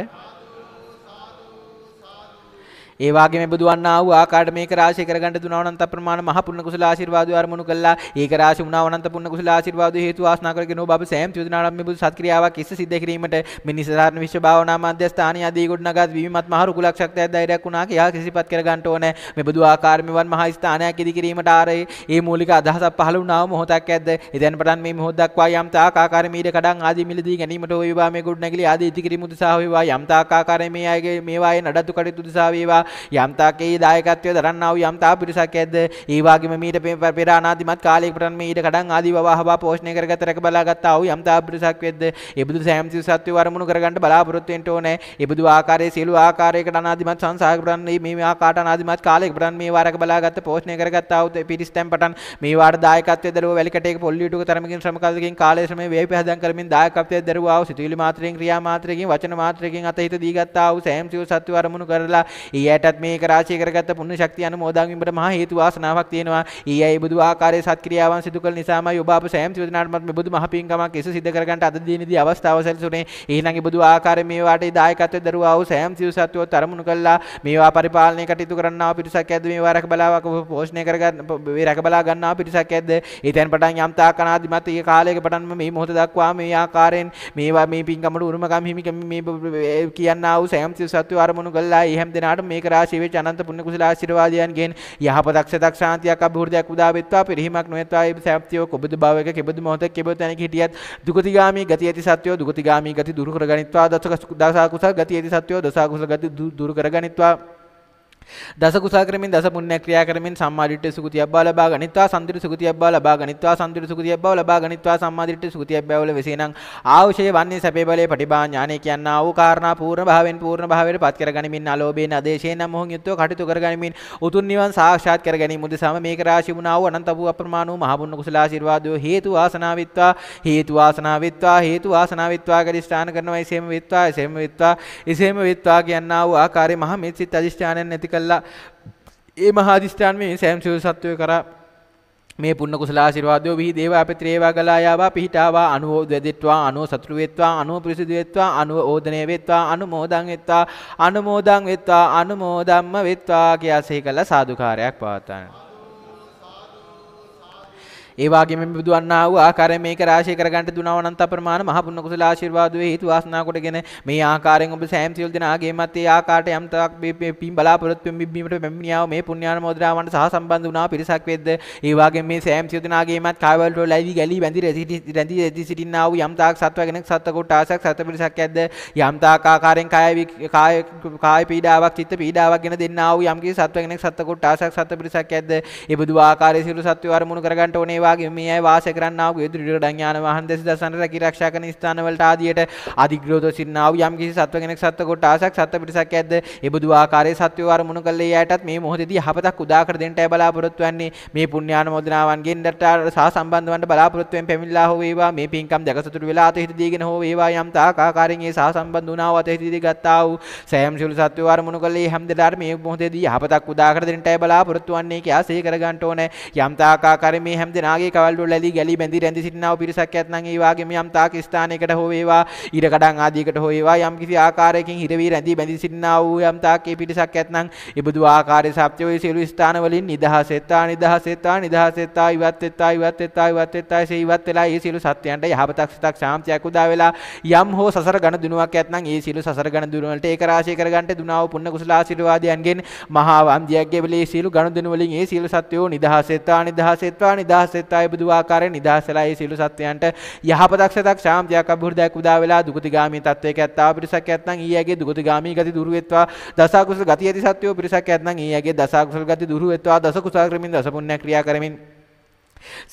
A: ඒ වගේම බුදුවන්නා වූ ආකාරයට මේක රාශී කරගන්න දුනා අනන්ත ප්‍රමාණ මහ පුණ්‍ය කුසල ආශිර්වාදය අරමුණු කළා ඒක රාශී වුණා අනන්ත පුණ්‍ය කුසල ආශිර්වාදය හේතු ආස්නා කරගෙන ඔබ අප සෑම චෝදනාවක් මේ බුදු සත්ක්‍රියාවක් ඉස්ස සිද්ධ කිරීමට මේ නිසරණ විශ්ව භාවනා මධ්‍යස්ථානීය ආදී ගොඩනගාත් විවිමත් මහ රුකුලක් ශක්තියක් ධෛර්යයක් වුණා කියා කිසිපත් කරගන්න ඕනේ මේ බුදු ආකාරමිවන් මහ ස්ථානයක් ඉදි කිරීමට ආරේ ඒ මූලික අදහසක් පහළ වුණා වූ මොහොතක් ඇද්ද එදෙන් පටන් මේ මොහොත දක්වා යම් තාක් ආකාර මීඩ කඩන් ආදී මිලදී ගැනීමට වේවා මේ ගොඩනැගිලි ආදී ඉදි කිරීම උදෙසා වේවා යම් තාක් ආකාරයෙන් මේ අයගේ මේවායේ නඩත්තු කටයුතු උදෙසා වේවා යම්තාක් ඒ දායකත්වය දරන්නා වූ යම්තා පිරිසක් ඇද්ද ඒ වගේම මීට පෙර අනාදිමත් කාලයක පටන් මීට කඩන් ආදී වවහවා පෝෂණය කරගත රැක බලාගත්තා වූ යම්තා පිරිසක් වෙද්ද ඒ බුදු සෑම සිව් සත්ව වරමුණු කරගන්න බලාපොරොත්තු වෙන්න ඕනේ ඒ බුදු ආකාරයේ සියලු ආකාරයකට අනාදිමත් සංසාරක පටන් මේ මේ ආකාරයට අනාදිමත් කාලයක පටන් මේ වාරක බලාගත්ත පෝෂණය කරගත්තා වූ පිරිස් තැන් පටන් මේ වාට දායකත්වය දරුව වැලිකටේක පොල්ලියුටුක තරමකින් ශ්‍රමකාලකින් කාලය ශ්‍රමය වේ පහදම් කරමින් දායකත්වය දරුවා වූ සිතුවිලි මාත්‍රයෙන් ක්‍රියා මාත්‍රයෙන් වචන මාත්‍රයෙන් අතහිත දීගත්තා වූ සෑම සිව් සත්ව වරමුණු කරලා ඊයට ඇයටත් මේක රාශිය කරගත්ත පුණ්‍ය ශක්තිය අනුමෝදන් වීමට මහා හේතු වාසනාවක් තියෙනවා. ඊයයි බුදු ආකාරයේ සත්ක්‍රියාවන් සිදු කළ නිසාමයි ඔබ අප සෑම සිවදනාටමත් මේ බුදු මහපින්කමක් එස සිද්ධ කරගන්නට අද දිනේදී අවස්ථාව සැලසුනේ. ඊළඟ බුදු ආකාරයේ මේ වාටේ දායකත්වයේ දරුවා වූ සෑම සිව් සත්වෝ තරමුණු කළා. මේවා පරිපාලනය කටයුතු කරන්නා පිරිසක් ඇද්ද මේවා රැකබලාවක් පෝෂණය කරගන්න මේ රැකබලා ගන්නා පිරිසක් ඇද්ද. ඊතෙන් පටන් යම් තාක් අනාදිමත් ඒ කාලයක පටන් මේ මොහොත දක්වා මේ ආකාරයෙන් මේවා මේ පින්කමට උරුමකම් හිමිකම් මේ කියන්නා වූ සෑම සිව් සත්වෝ අරමුණු කළා. ඒ හැම දිනාට මේක රාශිය වෙච්ච අනන්ත පුණ්‍ය කුසල ආශිර්වාදයන්ගෙන් යහපතක් සදක් ශාන්තියක් අභිවෘද්ධියක් උදා වෙත්වා පිරිහීමක් නොවේත්වා ඒ සත්‍යෝ කොබදු භාවයක කෙබදු මොහොතක කෙබදු තැනක හිටියත් දුගතිගාමී ගති ඇති සත්‍යෝ දුගතිගාමී ගති දුරු කරගනිත්වා දසක දසා කුසල ගති ඇති සත්‍යෝ දසා කුසල ගති දුරු කරගනිත්වා දස කුසල ක්‍රමෙන් දස පුණ්‍ය ක්‍රියා කරමින් සම්මා දිට්ඨිය සුගතිය අබ්බා ලබා ගනිත්වා සම්දිර සුගතිය අබ්බා ලබා ගනිත්වා සම්දිර සුගතිය අබ්බා ලබා ගනිත්වා සම්මා දිට්ඨිය සුගතිය අබ්බා වල වෙසේනම් ආවශය වන්නේ සැපේ බලේ පටිභා ඥානෙ කියනා වූ කාරණා පූර්ණ භාවයෙන් පූර්ණ භාවයට පත් කර ගනිමින් අලෝභයෙන් අදේශයෙන් මොහොන් යුත්ව කටයුතු කර ගනිමින් උතුම් නිවන් සාක්ෂාත් කර ගැනීම උදෙසාම මේක රාශි වුණා වූ අනන්ත වූ අප්‍රමාණ වූ මහ පුණ්‍ය කුසල ආශිර්වාදෝ හේතු ආසනාවිත්වා හේතු ආසනාවිත්වා හේතු ආසනාවිත්වා ගරිස්ථාන කරනවා එසේම විත්වා එසේම විත්වා එසේම විත්වා කියනා වූ ආකාරයේ මහ මෙත්සිත අධිෂ්ඨානයෙන් නැති කළා ඒ මහාදිස්ත්‍රාන් මේ සෑම් සිව් සත්වය කරා මේ පුන්න කුසල ආශිර්වාදෝ විහි දේව අපිත්‍රේවා ගලායාවා පිහිටාවා අනුෝ දෙදෙත්වා අනුෝ සතුරු වෙත්වා අනුෝ පිරිසිදු වෙත්වා අනුෝ ඕදනේ වෙත්වා අනුමෝදන් වෙත්වා අනුමෝදන් වෙත්වා අනුමෝදම්ම වෙත්වා කියා සිහි කළ සාදුකාරයක් පවතනවා ඒ වගේම මේ බුදුන්නා වූ ආකාරය මේක රාශී කරගන්න දුනව අනන්ත අප්‍රමාණ මහ පුණ්‍ය කුසල ආශිර්වාද වේ හේතු වාසනා කොටගෙන මේ ආකාරයෙන් ඔබ සෑම සියලු දෙනාගේමත් ඒ ආකාරයට යම් තාක් පින් බලාපොරොත්තු වෙමින් බීමට මෙමිනියාව මේ පුණ්‍යාන මොදරාවන්ට සහ සම්බන්ධ වුණා පිරිසක් වෙද්ද ඒ වගේම මේ සෑම සියලු දෙනාගේමත් කායවලට ලැබී ගැලී බැඳි රැඳී රැඳී සිටින්නා වූ යම් තාක් සත්වගෙන සත්ව කොටාසක් සත්ව පිරිසක් ඇද්ද යම් තාක් ආකාරයෙන් කාය කාය කාය පීඩාවක් චිත්ත පීඩාවක් ගැන දෙන්නා වූ යම් කිසි සත්ව කෙනෙක් සත්ව කොටාසක් සත්ව පිරිසක් ඇද්ද ඒ බුදු ආකාරයේ සියලු සත්ව වරමුණු කරගන්නට ඕනේ වගේම මේ අය වාසය කරන්නා වූ ඉදිරියට ඥාන වහන් දෙස දසන රැකී ආරක්ෂා කරන ස්ථාන වලට ආදියට අධිග්‍රෝධ සින්නා වූ යම් කිසි සත්ව කෙනෙක් සත්ව කොට ආසක් සත්ව පිටසක් ඇද්ද ඒ බුදු ආකාරයේ සත්වය වරමුණු කළේ යටත් මේ මොහොතේදී යහපතක් උදා කර දෙන්නට බලාපොරොත්තු වන්නේ මේ පුණ්‍යානුමෝදනාවන්ගෙන් දට සහ සම්බන්ධ වන්න බලාපොරොත්තුෙන් පැමිණලා හෝ වේවා මේ පින්කම් දැකසතුටු වෙලා අතහිත දීගෙන හෝ වේවා යම් තාක් ආකාරයෙන් ඒ සහ සම්බන්ධ වුණා වූ අතහිත දී ගත්තා වූ සෑම සිළු සත්වය වරමුණු කළේ හැමදෙලාට මේ මොහොතේදී යහපතක් උදා කර දෙන්නට බලාපොරොත්තු වන්නේ කියා සිහි කර ගන්නට ඕනේ යම් තාක් ආකාරයෙන් මේ හැමදෙනා කෙනාගේ කවල් වල ඇලී ගැලී බැඳී රැඳී සිටිනා වූ පිරිසක් ඇතනම් ඒ වාගේම යම් තාක් ස්ථානයකට හෝ වේවා ඉර කඩන් ආදීකට හෝ වේවා යම් කිසි ආකාරයකින් හිර වී රැඳී බැඳී සිටිනා වූ යම් තාක් ඒ පිරිසක් ඇතනම් ඒ බුදු ආකාරයේ සත්‍ය වූ සියලු ස්ථාන වලින් නිදහසෙත්තා නිදහසෙත්තා නිදහසෙත්තා ඉවත්ෙත්තා ඉවත්ෙත්තා ඉවත්ෙත්තා ඒ ඉවත් වෙලා ඒ සියලු සත්‍යයන්ට යහපතක් සිතක් ශාන්තියක් උදා වෙලා යම් හෝ සසර ඝන දිනුවක් ඇතනම් ඒ සියලු සසර ඝන දිනුව වලට ඒක රාශී කරගන්නට දුනාව පුණ්‍ය කුසල ආශිර්වාදයන්ගෙන් මහා වන්දියක්ගේ වෙලේ සියලු ඝන දිනු වලින් ඒ සියලු සත්වෝ නිදහසෙත්තා නිදහසෙත්තා නිදහසෙත්තා වහන්සේත් ආයි බුදු ආකාරයෙන් නිදහසලා මේ සියලු සත්වයන්ට යහපතක් සතක් ශාන්තියක් අභිවෘද්ධියක් උදා වෙලා දුගතිගාමී තත්වයක ඇත්තා පිරිසක් ඇත්නම් ඊයගේ දුගතිගාමී ගති දුරු වෙත්වා දසකුසල ගති ඇති සත්වෝ පිරිසක් ඇත්නම් ඊයගේ දසකුසල ගති දුරු වෙත්වා දසකුසල ක්‍රමින් දසපුණ්‍ය ක්‍රියා කරමින්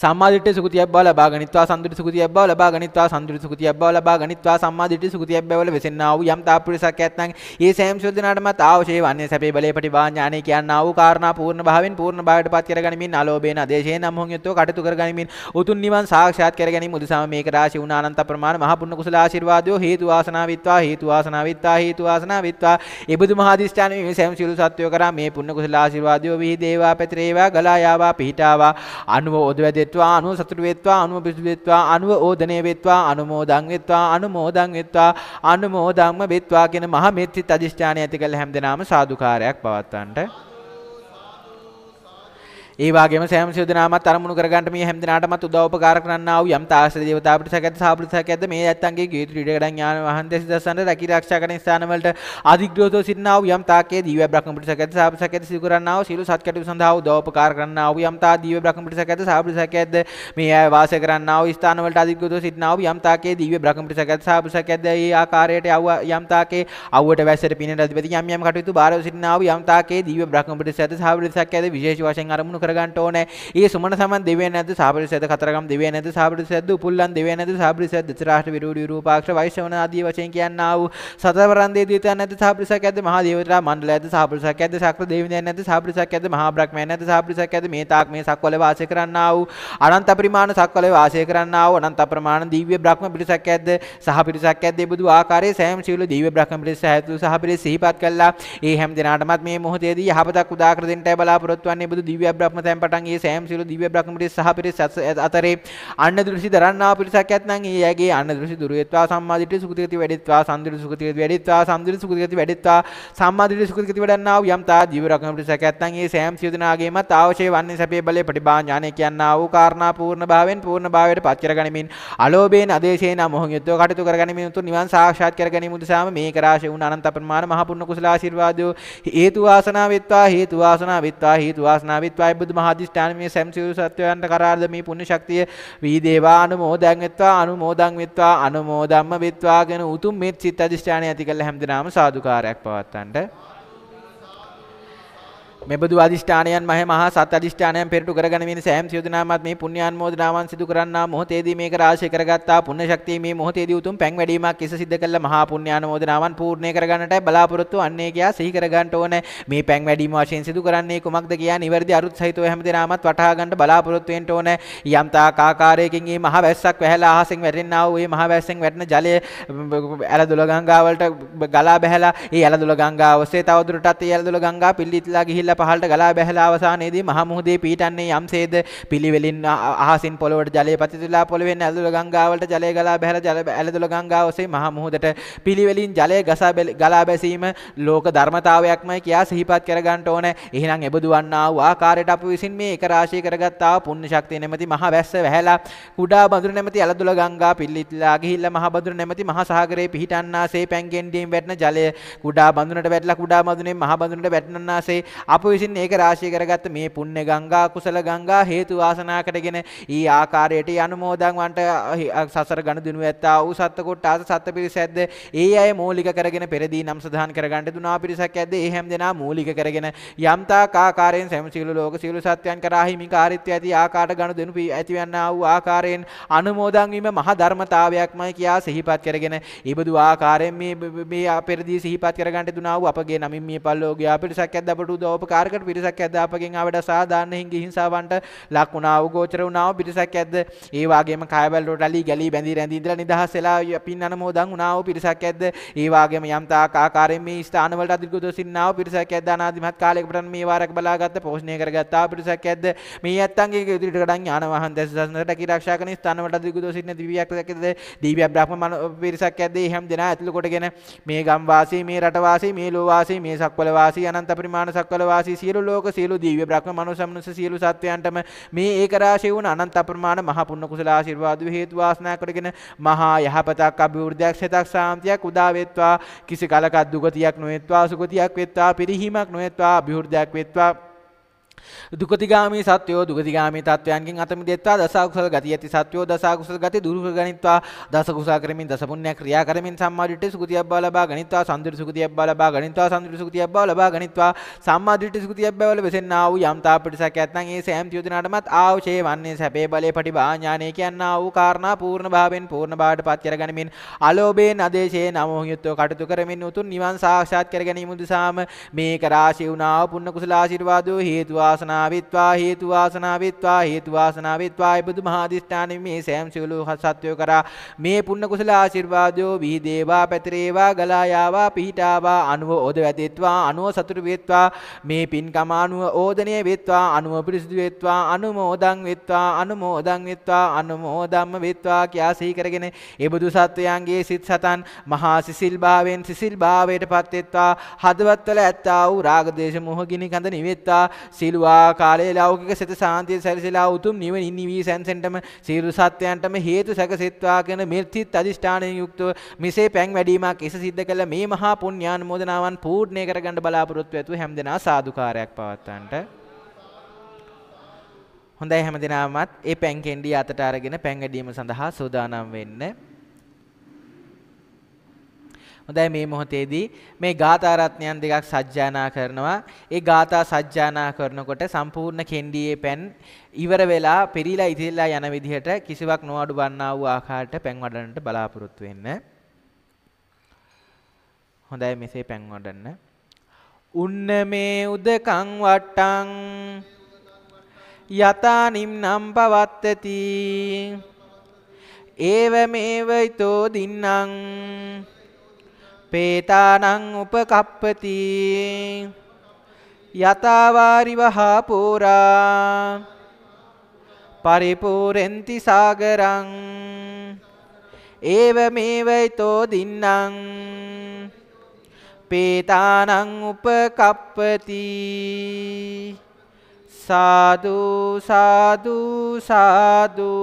A: සම්මාදිට්ඨිය සුගතියක් බව ලබා ගනිත්වා සම්දුටි සුගතියක් බව ලබා ගනිත්වා සම්දුටි සුගතියක් බව ලබා ගනිත්වා සම්මාදිට්ඨිය සුගතියක් බවල වෙසෙන්නා වූ යම් තාපුරිසක් ඇත්නම් ඒ සෑම ශෝධනාටමත් අවශ්‍ය වන්නේ සැපේ බලේ ප්‍රතිවා ඥානෙ කියනා වූ කාරණා පූර්ණ භාවෙන් පූර්ණ භාවයට පත් කරගනිමින් අලෝභේන ආදේශේන මොහොන් යුත්ව කටයුතු කරගනිමින් උතුම් නිවන් සාක්ෂාත් කරගැනීම උදෙසාම මේක රාශි වුණ අනන්ත ප්‍රමාණ මහ පුණ්‍ය කුසල ආශිර්වාදයෝ හේතු වාසනා විත්වා හේතු වාසනා විත්වා හේතු වාසනා විත්වා ඒබදු මහාදිෂ්ඨාන මේ සෑම සියලු සත්වයෝ කරා මේ පුණ්‍ය කුසල ආශිර්වාදයෝ විහි දේවා පැතිරේවා ගලා යාවා පිහිටාවා අනුව ඕදවැදෙත්වා අනුව සතුට වෙත්වා අනුව පිසු වෙත්වා අනුව ඕදනේ වෙත්වා අනුමෝදන් වෙත්වා අනුමෝදන් වෙත්වා අනුමෝදන්ම වෙත්වා කියන මහ මෙත්ති අධිෂ්ඨානය ඇති කළ හැමදෙනාම සාදුකාරයක් පවත්වන්නට ඒ වගේම සෑම සියදනාමත් අරමුණු කරගන්න මේ හැම දිනාටමත් උදව් උපකාර කරන්නා වූ යම් තාසර දේවතා අපිට සැකත් සාපෘත සැකත් මේ ඇත්තන්ගේ ගේතු ඩීඩකඩන් ඥාන වහන්සේ දසන රැකී ආරක්ෂා කරන ස්ථානවලට අධිග්‍රහතෝ සිටිනා වූ යම් තාකේ දීව බ්‍රහ්ම පිට සැකත් සාපෘත සැකත් සිදු කරන්නා වූ සීල සත්කටු සඳහා උදව් උපකාර කරන්නා වූ යම් තා දීව බ්‍රහ්ම පිට සැකත් සාපෘත සැකත් මේ ආය වාසය කරන්නා වූ ස්ථානවලට අධිග්‍රහතෝ සිටිනා වූ යම් තාකේ දීව බ්‍රහ්ම පිට සැකත් සාපෘත සැකත් ඒ ආකාරයට යව යම් තාකේ අවුවට වැසට පිනට අධිපති යම් යම් කටයුතු බාරව සිටිනා වූ යම් තාකේ දීව බ්‍රහ්ම පිට සැකත් සාපෘත සැකත් විශේෂ වශයෙන් අරමුණු කරගන්න ඕනේ. ඊ සුමන සමන් දිව්‍ය නැද්ද සාපරිසද්ද කතරගම් දිව්‍ය නැද්ද සාපරිසද්ද උපුල්ලන් දිව්‍ය නැද්ද සාපරිසද්ද චරාෂ්ට විරෝධී රූපාක්ෂ වෛශ්‍රවණ ආදී වශයෙන් කියන්නා වූ සතරවරන්දේ දිවිතයන් නැද්ද සාපරිසක් ඇද්ද මහා දේවතා මණ්ඩලය ඇද්ද සාපරිසක් ඇද්ද ශක්‍ර දේවිදයන් නැද්ද සාපරිසක් ඇද්ද මහා බ්‍රහ්මයන් නැද්ද සාපරිසක් ඇද්ද මේ තාක් මේ සක්වල වාසය කරන්නා වූ අනන්ත පරිමාණ සක්වල වාසය කරන්නා වූ අනන්ත ප්‍රමාණ දිව්‍ය බ්‍රහ්ම පිරිසක් ඇද්ද සහ පිරිසක් ඇද්ද බුදු ආකාරයේ සෑම සීල දිව්‍ය බ්‍රහ්ම පිරිස හැතු සහ පිරිස සිහිපත් කළා. ඒ හැම දිනාටමත් මේ මොහොතේදී යහපතක් උදාකර දෙන්නයි බලාපොරොත්තු වන්නේ බුදු දිව්‍ය බ්‍රහ්ම බ්‍රහ්ම තැන් පටන් ඒ සෑම සියලු දිව්‍ය බ්‍රහ්ම පිරිස සහ පිරිස අතරේ අන්න දෘෂි දරන්නා පිරිසක් ඇතනම් ඒ යගේ අන්න දෘෂි දුරේත්වා සම්මාදිට්ඨි සුඛිතගති වැඩිත්වා සම්දිරි සුඛිතගති වැඩිත්වා සම්දිරි සුඛිතගති වැඩිත්වා සම්මාදිට්ඨි සුඛිතගති වැඩන්නා වූ යම් තා දිව්‍ය බ්‍රහ්ම පිරිසක් ඇතනම් ඒ සෑම සියලු දෙනාගේමත් අවශ්‍ය වන්නේ සැපේ බලේ ප්‍රතිභා ඥානය කියනා වූ කාරණා පූර්ණ භාවයෙන් පූර්ණ භාවයට පත් කරගනිමින් අලෝභයෙන් අදේශයෙන් අමෝහයෙන් යුක්තව කටයුතු කරගනිමින් උතුම් නිවන් සාක්ෂාත් කරගැනීම උදෙසාම මේ කරාශේ වුණ අනන්ත අප්‍රමාණ මහ පුණ්‍ය කුසල ආශිර්වාදෝ හේතු වාසනා වෙත්වා හේතු වාසනා වෙත්වා හේතු වාසනා වෙත්වා බුදු මහා අධිෂ්ඨාන මේ සම්සිරු සත්වයන්ට කරාද මේ පුණ්‍ය ශක්තිය වීදේවා අනුමෝදන් වෙත්වා අනුමෝදන් වෙත්වා අනුමෝදම්ම වෙත්වා කියන උතුම් මේ සිත අධිෂ්ඨානය ඇති කළ හැමදෙනාම සාදුකාරයක් පවත්තන්ට මෙබඳු අදිෂ්ඨානයන් මහ මහා සත් අදිෂ්ඨානයන් පෙරටු කරගෙන වෙන සෑම සියුදනාමත් මේ පුණ්‍යාන්මෝදනාවන් සිදු කරන්නා මොහොතේදී මේක රාශී කරගත්තා පුණ්‍ය ශක්තිය මේ මොහොතේදී උතුම් පැන් වැඩිමක් ඉස සිද්ධ කළ මහා පුණ්‍යාන්මෝදනාවන් පූර්ණේ කරගන්නටයි බලාපොරොත්තු වන්නේ කියා සිහි කරගන්න ඕනේ මේ පැන් වැඩිම වශයෙන් සිදු කරන්නේ කුමක්ද කියා නිවැරදි අරුත් සහිතව හැමදෙනාමත් වටහා ගන්න බලාපොරොත්තු වෙන්න ඕනේ යම් තාක් ආකාරයකින් මේ මහා වැස්සක් වැහැලා අහසින් වැටෙන්නා වූ මේ මහා වැස්සෙන් වැටෙන ජලය ඇලදොල ගංගාවලට ගලා බැහැලා ඒ ඇලදොල ගංගා ඔස්සේ තවදුරටත් ඒ ඇලදොල ගංගා පිළිත්ලා ගිහිල්ලා පහළට ගලා බැහැලා අවසානයේදී මහා මුහුදේ පීටන්නේ යම්සේද පිළිවෙලින් අහසින් පොළොවට ජලය පතිතුලා පොළොවෙන් ඇලදුල ගංගාවලට ජලය ගලා බැහැලා ජල ඇලදුල ගංගාව ඔසේ මහා මුහුදට පිළිවෙලින් ජලය ගසා ගලා බැසීම ලෝක ධර්මතාවයක්මයි කියා සිහිපත් කරගන්න ඕන. එහෙනම් එබදුවන්නා වූ ආකාරයට අප විසින් මේ එක රාශී කරගත්තා පුණ්‍ය ශක්තිය නැමැති මහා වැස්ස වැහැලා කුඩා බඳුර නැමැති ඇලදුල ගංගා පිල්ලිట్లా ගිහිල්ලා මහා බඳුර නැමැති මහා සාගරේ පිහිටන්නාසේ පැංගෙන් ඩීම් වැටෙන ජලය කුඩා බඳුනට වැටලා කුඩා බඳුනේ මහා බඳුනට වැටෙන්නාසේ අප විසින් ඒක රාශී කරගත්ත මේ පුණ්‍ය ගංගා කුසල ගංගා හේතු වාසනා කරගෙන ඊ ආකාරයට අනුමෝදන් වන්ට සසර ගණ දිනු ඇත්තා වූ සත්ත්ව කොටාස සත්ත්ව පිරිස ඇද්ද ඒ අය මූලික කරගෙන පෙරදී නම් සදාන් කරගන්න දුනා පිරිසක් ඇද්ද ඒ හැම දෙනා මූලික කරගෙන යම්තා ආකාරයෙන් සෑම සියලු ලෝක සියලු සත්‍යයන් කරා හිමිකාරීත්වය ඇති ආකාරයට ගනුදෙනු ඇතිවන්නා වූ ආකාරයෙන් අනුමෝදන් වීම මහ ධර්මතාවයක්මයි කියා සිහිපත් කරගෙන ඊබඳු ආකාරයෙන් මේ මේ පෙරදී සිහිපත් කරගන්න දුනා වූ අපගේ නමින් මේ පල්ලෝගේ අපිටසක් ඇද්ද අපට උදව් උපකාරකට පිරිසක් ඇද්ද අපගෙන් ආවට සාධාරණ හිඟි හිංසාවන්ට ලක් වුණා වූ ගෝචර වුණා වූ පිරිසක් ඇද්ද ඒ වගේම කායබල් රොටලි ගැලී බැඳී රැඳී ඉඳලා නිදහස් වෙලා පින් අනමෝදන් වුණා වූ පිරිසක් ඇද්ද ඒ වගේම යම් තාක් ආකාරයෙන් මේ ස්ථානවලට අධිගතව සින්නා වූ පිරිසක් ඇද්ද අනාදිමත් කාලයක පටන් මේ වාරක බලාගත්ත පෝෂණය කරගත්තා පිරිසක් ඇද්ද මේ ඇත්තන්ගේ ඉදිරියට ගඩන් ඥාන වහන් දැස සසනට කී ආරක්ෂා කරන ස්ථානවලට අධිගතව සිටින දිව්‍යයක් ඇද්ද දිව්‍ය බ්‍රහ්ම පිරිසක් ඇද්ද ඒ හැම දෙනා ඇතුළු කොටගෙන මේ ගම් වාසී මේ රට වාසී මේ ලෝ වාසී මේ සක්වල වාසී අනන්ත පරිමාණ සක්වල වාසී ලෝකවාසී සියලු ලෝක සියලු දිව්‍ය බ්‍රහ්ම මනුස්ස මනුස්ස සියලු සත්වයන්ටම මේ ඒක රාශිය වුණ අනන්ත අප්‍රමාණ මහ පුණ්‍ය කුසල ආශිර්වාද හේතු වාසනා කරගෙන මහා යහපතක් අභිවෘද්ධියක් සිතක් සාන්තියක් උදා වේත්වා කිසි කලකත් දුගතියක් නොවේත්වා සුගතියක් වෙත්වා පිරිහීමක් නොවේත්වා අභිවෘද්ධියක් වෙත්වා දුකතිගාමී සත්වයෝ දුගතිගාමී තත්වයන්ගෙන් අත මිදෙත්වා දසකුසල ගති ඇති සත්වයෝ දසකුසල ගති දුරු කර ගනිත්වා දසකුසා කරමින් දසපුණ්‍ය ක්‍රියා කරමින් සම්මා දිට්ඨි සුගතිය අබ්බා ලබා ගනිත්වා සම්දිර සුගතිය අබ්බා ලබා ගනිත්වා සම්දිර සුගතිය අබ්බා ලබා ගනිත්වා සම්මා දිට්ඨි සුගතිය අබ්බා වල වෙසෙන්නා වූ යම් තාපටිසක් ඇතනම් ඒ සෑම තියුදනාටමත් ආවශේ වන්නේ සැපේ බලේ පටිභා ඥානය කියන්නා වූ කාරණා පූර්ණ භාවෙන් පූර්ණ භාවයට පත් කර ගනිමින් අලෝභයෙන් අදේශයෙන් අමෝහියත්ව කටයුතු කරමින් උතුම් නිවන් සාක්ෂාත් කර ගැනීම උදෙසාම මේක රාශී වුණා වූ පුණ්‍ය කුසල ආශිර්වාදෝ හේතුවා වාසනාවිත්වා හේතු වාසනාවිත්වා හේතු වාසනාවිත්වායි බුදුමහා දිෂ්ඨානෙ මේ සෑම් සිවලු සත්වය කරා මේ පුණ්‍ය කුසල ආශිර්වාදෝ විහිදේවා පැතිරේවා ගලා යාවා පිහිටාවා අනුව ඕද වැදෙත්වා අනුව සතුට වේත්වා මේ පින්කම අනුව ඕදණය වේත්වා අනුව පිරිසිදු වේත්වා අනුමෝදන් වේත්වා අනුමෝදන් වේත්වා අනුමෝදම්ම වේත්වා කියා සිහි කරගෙන ඒ බුදු සත්වයන්ගේ සිත් සතන් මහා සිසිල් භාවයෙන් සිසිල් භාවයට පත් වේත්වා හදවත්වල ඇත්තා වූ රාග දේශ මොහ ගිනි කඳ නිවෙත්වා සීල පැමිණිලු ආකාරයේ ලෞකික සිත සාන්තිය සැරිසලා උතුම් නිවනින් නිවි සැනසෙන්නටම සියලු සත්‍යයන්ටම හේතු සැකසෙත්වා කියන මෙත්සිත අදිෂ්ඨානයෙන් යුක්තව මිසේ පැන් වැඩීමක් එස සිද්ධ කළ මේ මහා පුණ්‍යානුමෝදනාවන් පූර්ණේ කරගන්න බලාපොරොත්තු ඇතුව හැමදෙනා සාදුකාරයක් පවත්තන්ට හොඳයි හැමදෙනාමත් ඒ පැන් කෙන්ඩිය අතට අරගෙන පැන් වැඩීම සඳහා සූදානම් වෙන්න හොඳයි මේ මොහොතේදී මේ ගාථා රත්නයන් දෙකක් සජ්ජායනා කරනවා. ඒ ගාථා සජ්ජායනා කරනකොට සම්පූර්ණ කෙන්ඩියේ පෙන් ඉවර වෙලා පෙරීලා ඉතිරිලා යන විදිහට කිසිවක් නොඅඩු වන්නා වූ ආකාරයට පෙන් වඩන්නට බලාපොරොත්තු වෙන්න. හොඳයි මෙසේ පෙන් වඩන්න. උන්න මේ උදකං වට්ටං යතා නිම්නම් පවත්තති ඒව මේව ිතෝ දින්නම් පේතානං උපකප්පති යතාවාරිවහා පුරා පරිපූරෙන්ති සාගරං ඒව මේවයිතෝ දින්නම් පේතානං උපකප්පති සාදු සාදු සාදු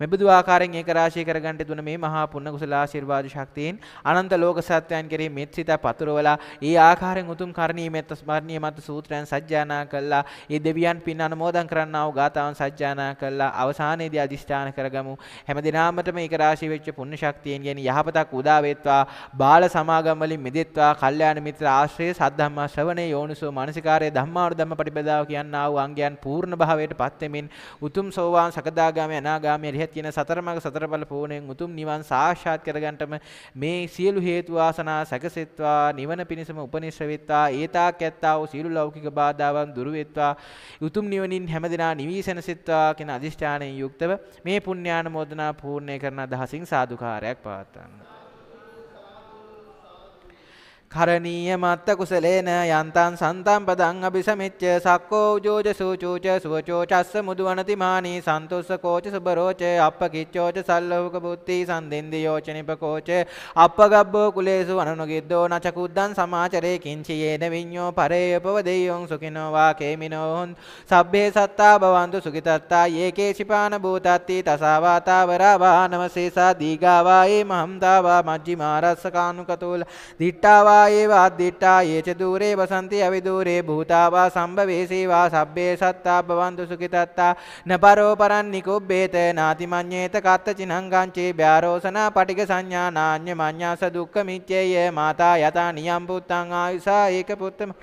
A: මෙබඳු ආකාරයෙන් ඒක රාශී කරගන්ට දුන මේ මහා පුණ්‍ය කුසල ආශිර්වාද ශක්තියෙන් අනන්ත ලෝක සත්‍යයන් කෙරෙහි මෙත් සිත පතුරවලා ඒ ආකාරයෙන් උතුම් කරණීය මෙත් ස්මරණීය මත් සූත්‍රයන් සජ්ජානා කළා. ඒ දෙවියන් පින් අනුමෝදන් කරන්නා වූ ගාතාවන් සජ්ජානා කළා. අවසානයේදී අදිෂ්ඨාන කරගමු. හැම දිනාමටම ඒක රාශී වෙච්ච පුණ්‍ය ශක්තියෙන් කියන යහපතක් උදා වේත්වා. බාල සමාගම් වලින් මිදෙත්වා. කල්යාණ මිත්‍ර ආශ්‍රය සද්ධම්මා ශ්‍රවණේ යෝනිසෝ මානසිකාරය ධම්මානුධම්ම පටිපදාව කියනා වූ අංගයන් පූර්ණ භාවයට පත් වෙමින් උතුම් සෝවාන් සකදාගාමී අනාගාමී තියෙන සතර මඟ සතර බල පූර්ණයෙන් උතුම් නිවන් සාක්ෂාත් කරගන්නටම මේ සියලු හේතු ආසනා සැකසෙත්වා නිවන පිණසම උපනිශ්‍රවෙත්වා ඒතාක් ඇත්තා වූ සියලු ලෞකික බාධාවන් දුරු වෙත්වා උතුම් නිවනින් හැමදෙනා නිවිසනසෙත්වා කියන අදිෂ්ඨානයෙන් යුක්තව මේ පුණ්‍යානුමෝදනා පූර්ණේ කරන අදහසින් සාදුකාරයක් පවත්වන්න කරණීය මත්ත කුසලේන යන්තං සන්තම් පදං අபிසමිච්ච සක්කෝ උජෝජ සූචූච සුවචෝ චස්ස මුදුවනති මානී සන්තොස්ස කෝච සුබරෝච අප්පකිච්චෝච සල්ලෝක බුද්ධි සන්දෙන්දි යෝචනිපකෝච අප්පගබ්බෝ කුලේසු අනනුගිද්දෝ නචකුද්දං සමාචරේ කිංචයේන විඤ්ඤෝ පරේයපව දෙය්‍යොං සුඛිනෝ වා කේමිනෝ හොන් සබ්බේ සත්තා භවන්තු සුඛිතත්තා යේකේසිපාන භූතත්ති තසාවාතාවරා වා නමසේසා දීගාවා ඒ මහම්දාවා මජ්ජිමාරස්ස කානුකතෝල දිට්ඨාවා वा एव अद्दिष्टा ये च दूरे वसन्ति अविदूरे भूता वा सम्भवेसि वा सभ्ये सत्ता भवन्तु सुखितत्ता न परो परन्निकुब्येत नातिमन्येत कत्तचिनङ्गाञ्चे व्यारोसना पटिकसंज्ञा नान्यमन्या स दुःखमित्येय माता यथा नियं पुत्तङ् आयुषा एकपुत्रम्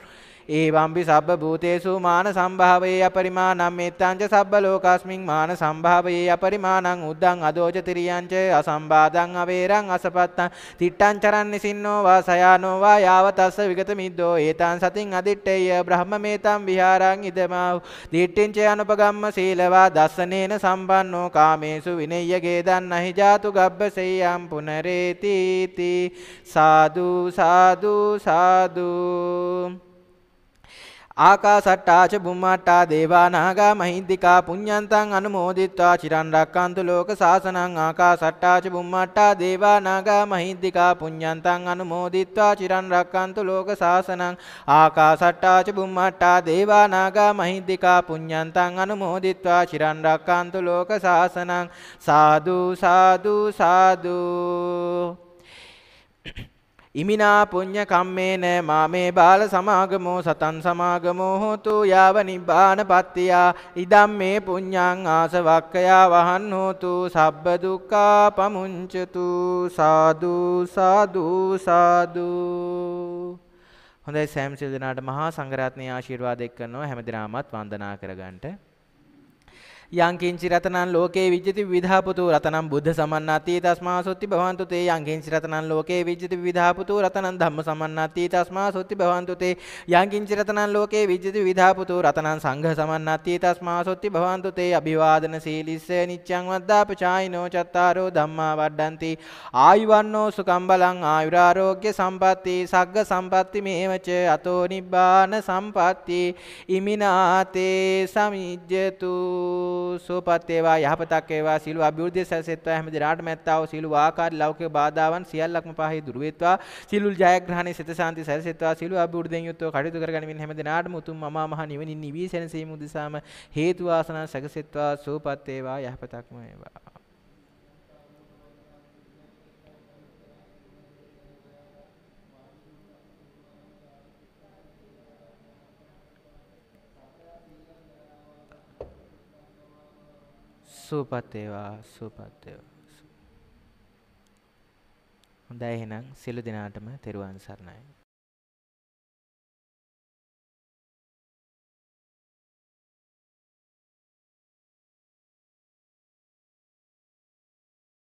A: ඒවම්බි සබ්බ භූතේසු මාන සම්භාවයේ අපරිමාණං මෙත්තංච සබ්බ ලෝකස්මින් මාන සම්භාවයේ අපරිමාණං උද්දං අදෝච තිරියංච අසම්බාධං අවේරං අසපත්තං තිට්ඨං චරන්නිසින්නෝ වාසයානෝ වා යාවතස්ස විගත මිද්දෝ ඒතං සතින් අදිට්ඨේය බ්‍රහ්මමේතං විහාරං ඉදමාහු දිට්ඨින්ච අනුපගම්ම සීලවා දස්සනේන සම්බන්නෝ කාමේසු විනෙය්‍ය ගේදන් අහි ජාතු ගබ්බසෙය්‍යම් පුනරේති සාදු සාදු සාදු ආකාසට්ටාච බුම්මට්ටා දේවානාගා මහින්దికා පුඤ්ඤන්තං අනුමෝදිත්වා චිරන් රක්칸තු ලෝක සාසනං ආකාසට්ටාච බුම්මට්ටා දේවානාගා මහින්దికා පුඤ්ඤන්තං අනුමෝදිත්වා චිරන් රක්칸තු ලෝක සාසනං ආකාසට්ටාච බුම්මට්ටා දේවානාගා මහින්దికා පුඤ්ඤන්තං අනුමෝදිත්වා චිරන් රක්칸තු ලෝක සාසනං සාදු සාදු සාදු Thank you. ඉමිනා පුඤ්ඤ කම්මේන මාමේ බාල සමාගමෝ සතන් සමාගමෝ හෝතු යාව නිබ්බානපත්තියා ඉදම් මේ පුඤ්ඤං ආසවක්ඛයා වහන් හෝතු සබ්බ දුක්ඛා පමුංචතු සාදු සාදු සාදු හොඳයි සෑම සිල් දෙනාට මහා සංඝරත්නයේ ආශිර්වාද එක්කනෝ හැමදිනාමත් වන්දනා කරගන්නට යං කිංචි රතනං ලෝකේ විජ්ජති විවිධාපතු රතනං බුද්ධ සමන්නාති තස්මා සොත්ති භවන්තු තේ යං කිංචි රතනං ලෝකේ විජ්ජති විවිධාපතු රතනං ධම්ම සමන්නාති තස්මා සොත්ති භවන්තු තේ යං කිංචි රතනං ලෝකේ විජ්ජති විවිධාපතු රතනං සංඝ සමන්නාති තස්මා සොත්ති භවන්තු තේ අභිවාදන සීලිස්ස නිච්ඡං වද්දාපචායිනෝ චත්තාරෝ ධම්මා වඩ්ඩಂತಿ ආයුවන්නෝ සුකම් බලං ආයුරාෝග්‍ය සම්පatti සග්ග සම්පatti මේවච අතෝ නිබ්බාන සම්පatti ඉමිනාතේ සමිජ්ජතු සෝපත් වේවා යහපතක් වේවා සීල අභිවෘද්ධිය සැලසෙත්වා හැම දිනාටම ඇත්තව සීල ආකාර ලෞකික බාධාවන් සියල්ලක්ම පහේ දුර වේත්වා සීලුල් ජයග්‍රහණේ සිත ශාන්ති සැලසෙත්වා සීල අභිවෘද්ධියෙන් යුක්තව කටයුතු කරගනිමින් හැම දිනාටම උතුම් මමා මහ නිවනින් නිවි සැනසීම උදෙසාම හේතු ආසන සැකසෙත්වා සෝපත් වේවා යහපතක්ම වේවා සුවපත් වේවා සුවපත් වේවා හොඳයි එහෙනම් සියලු දෙනාටම තෙරුවන් සරණයි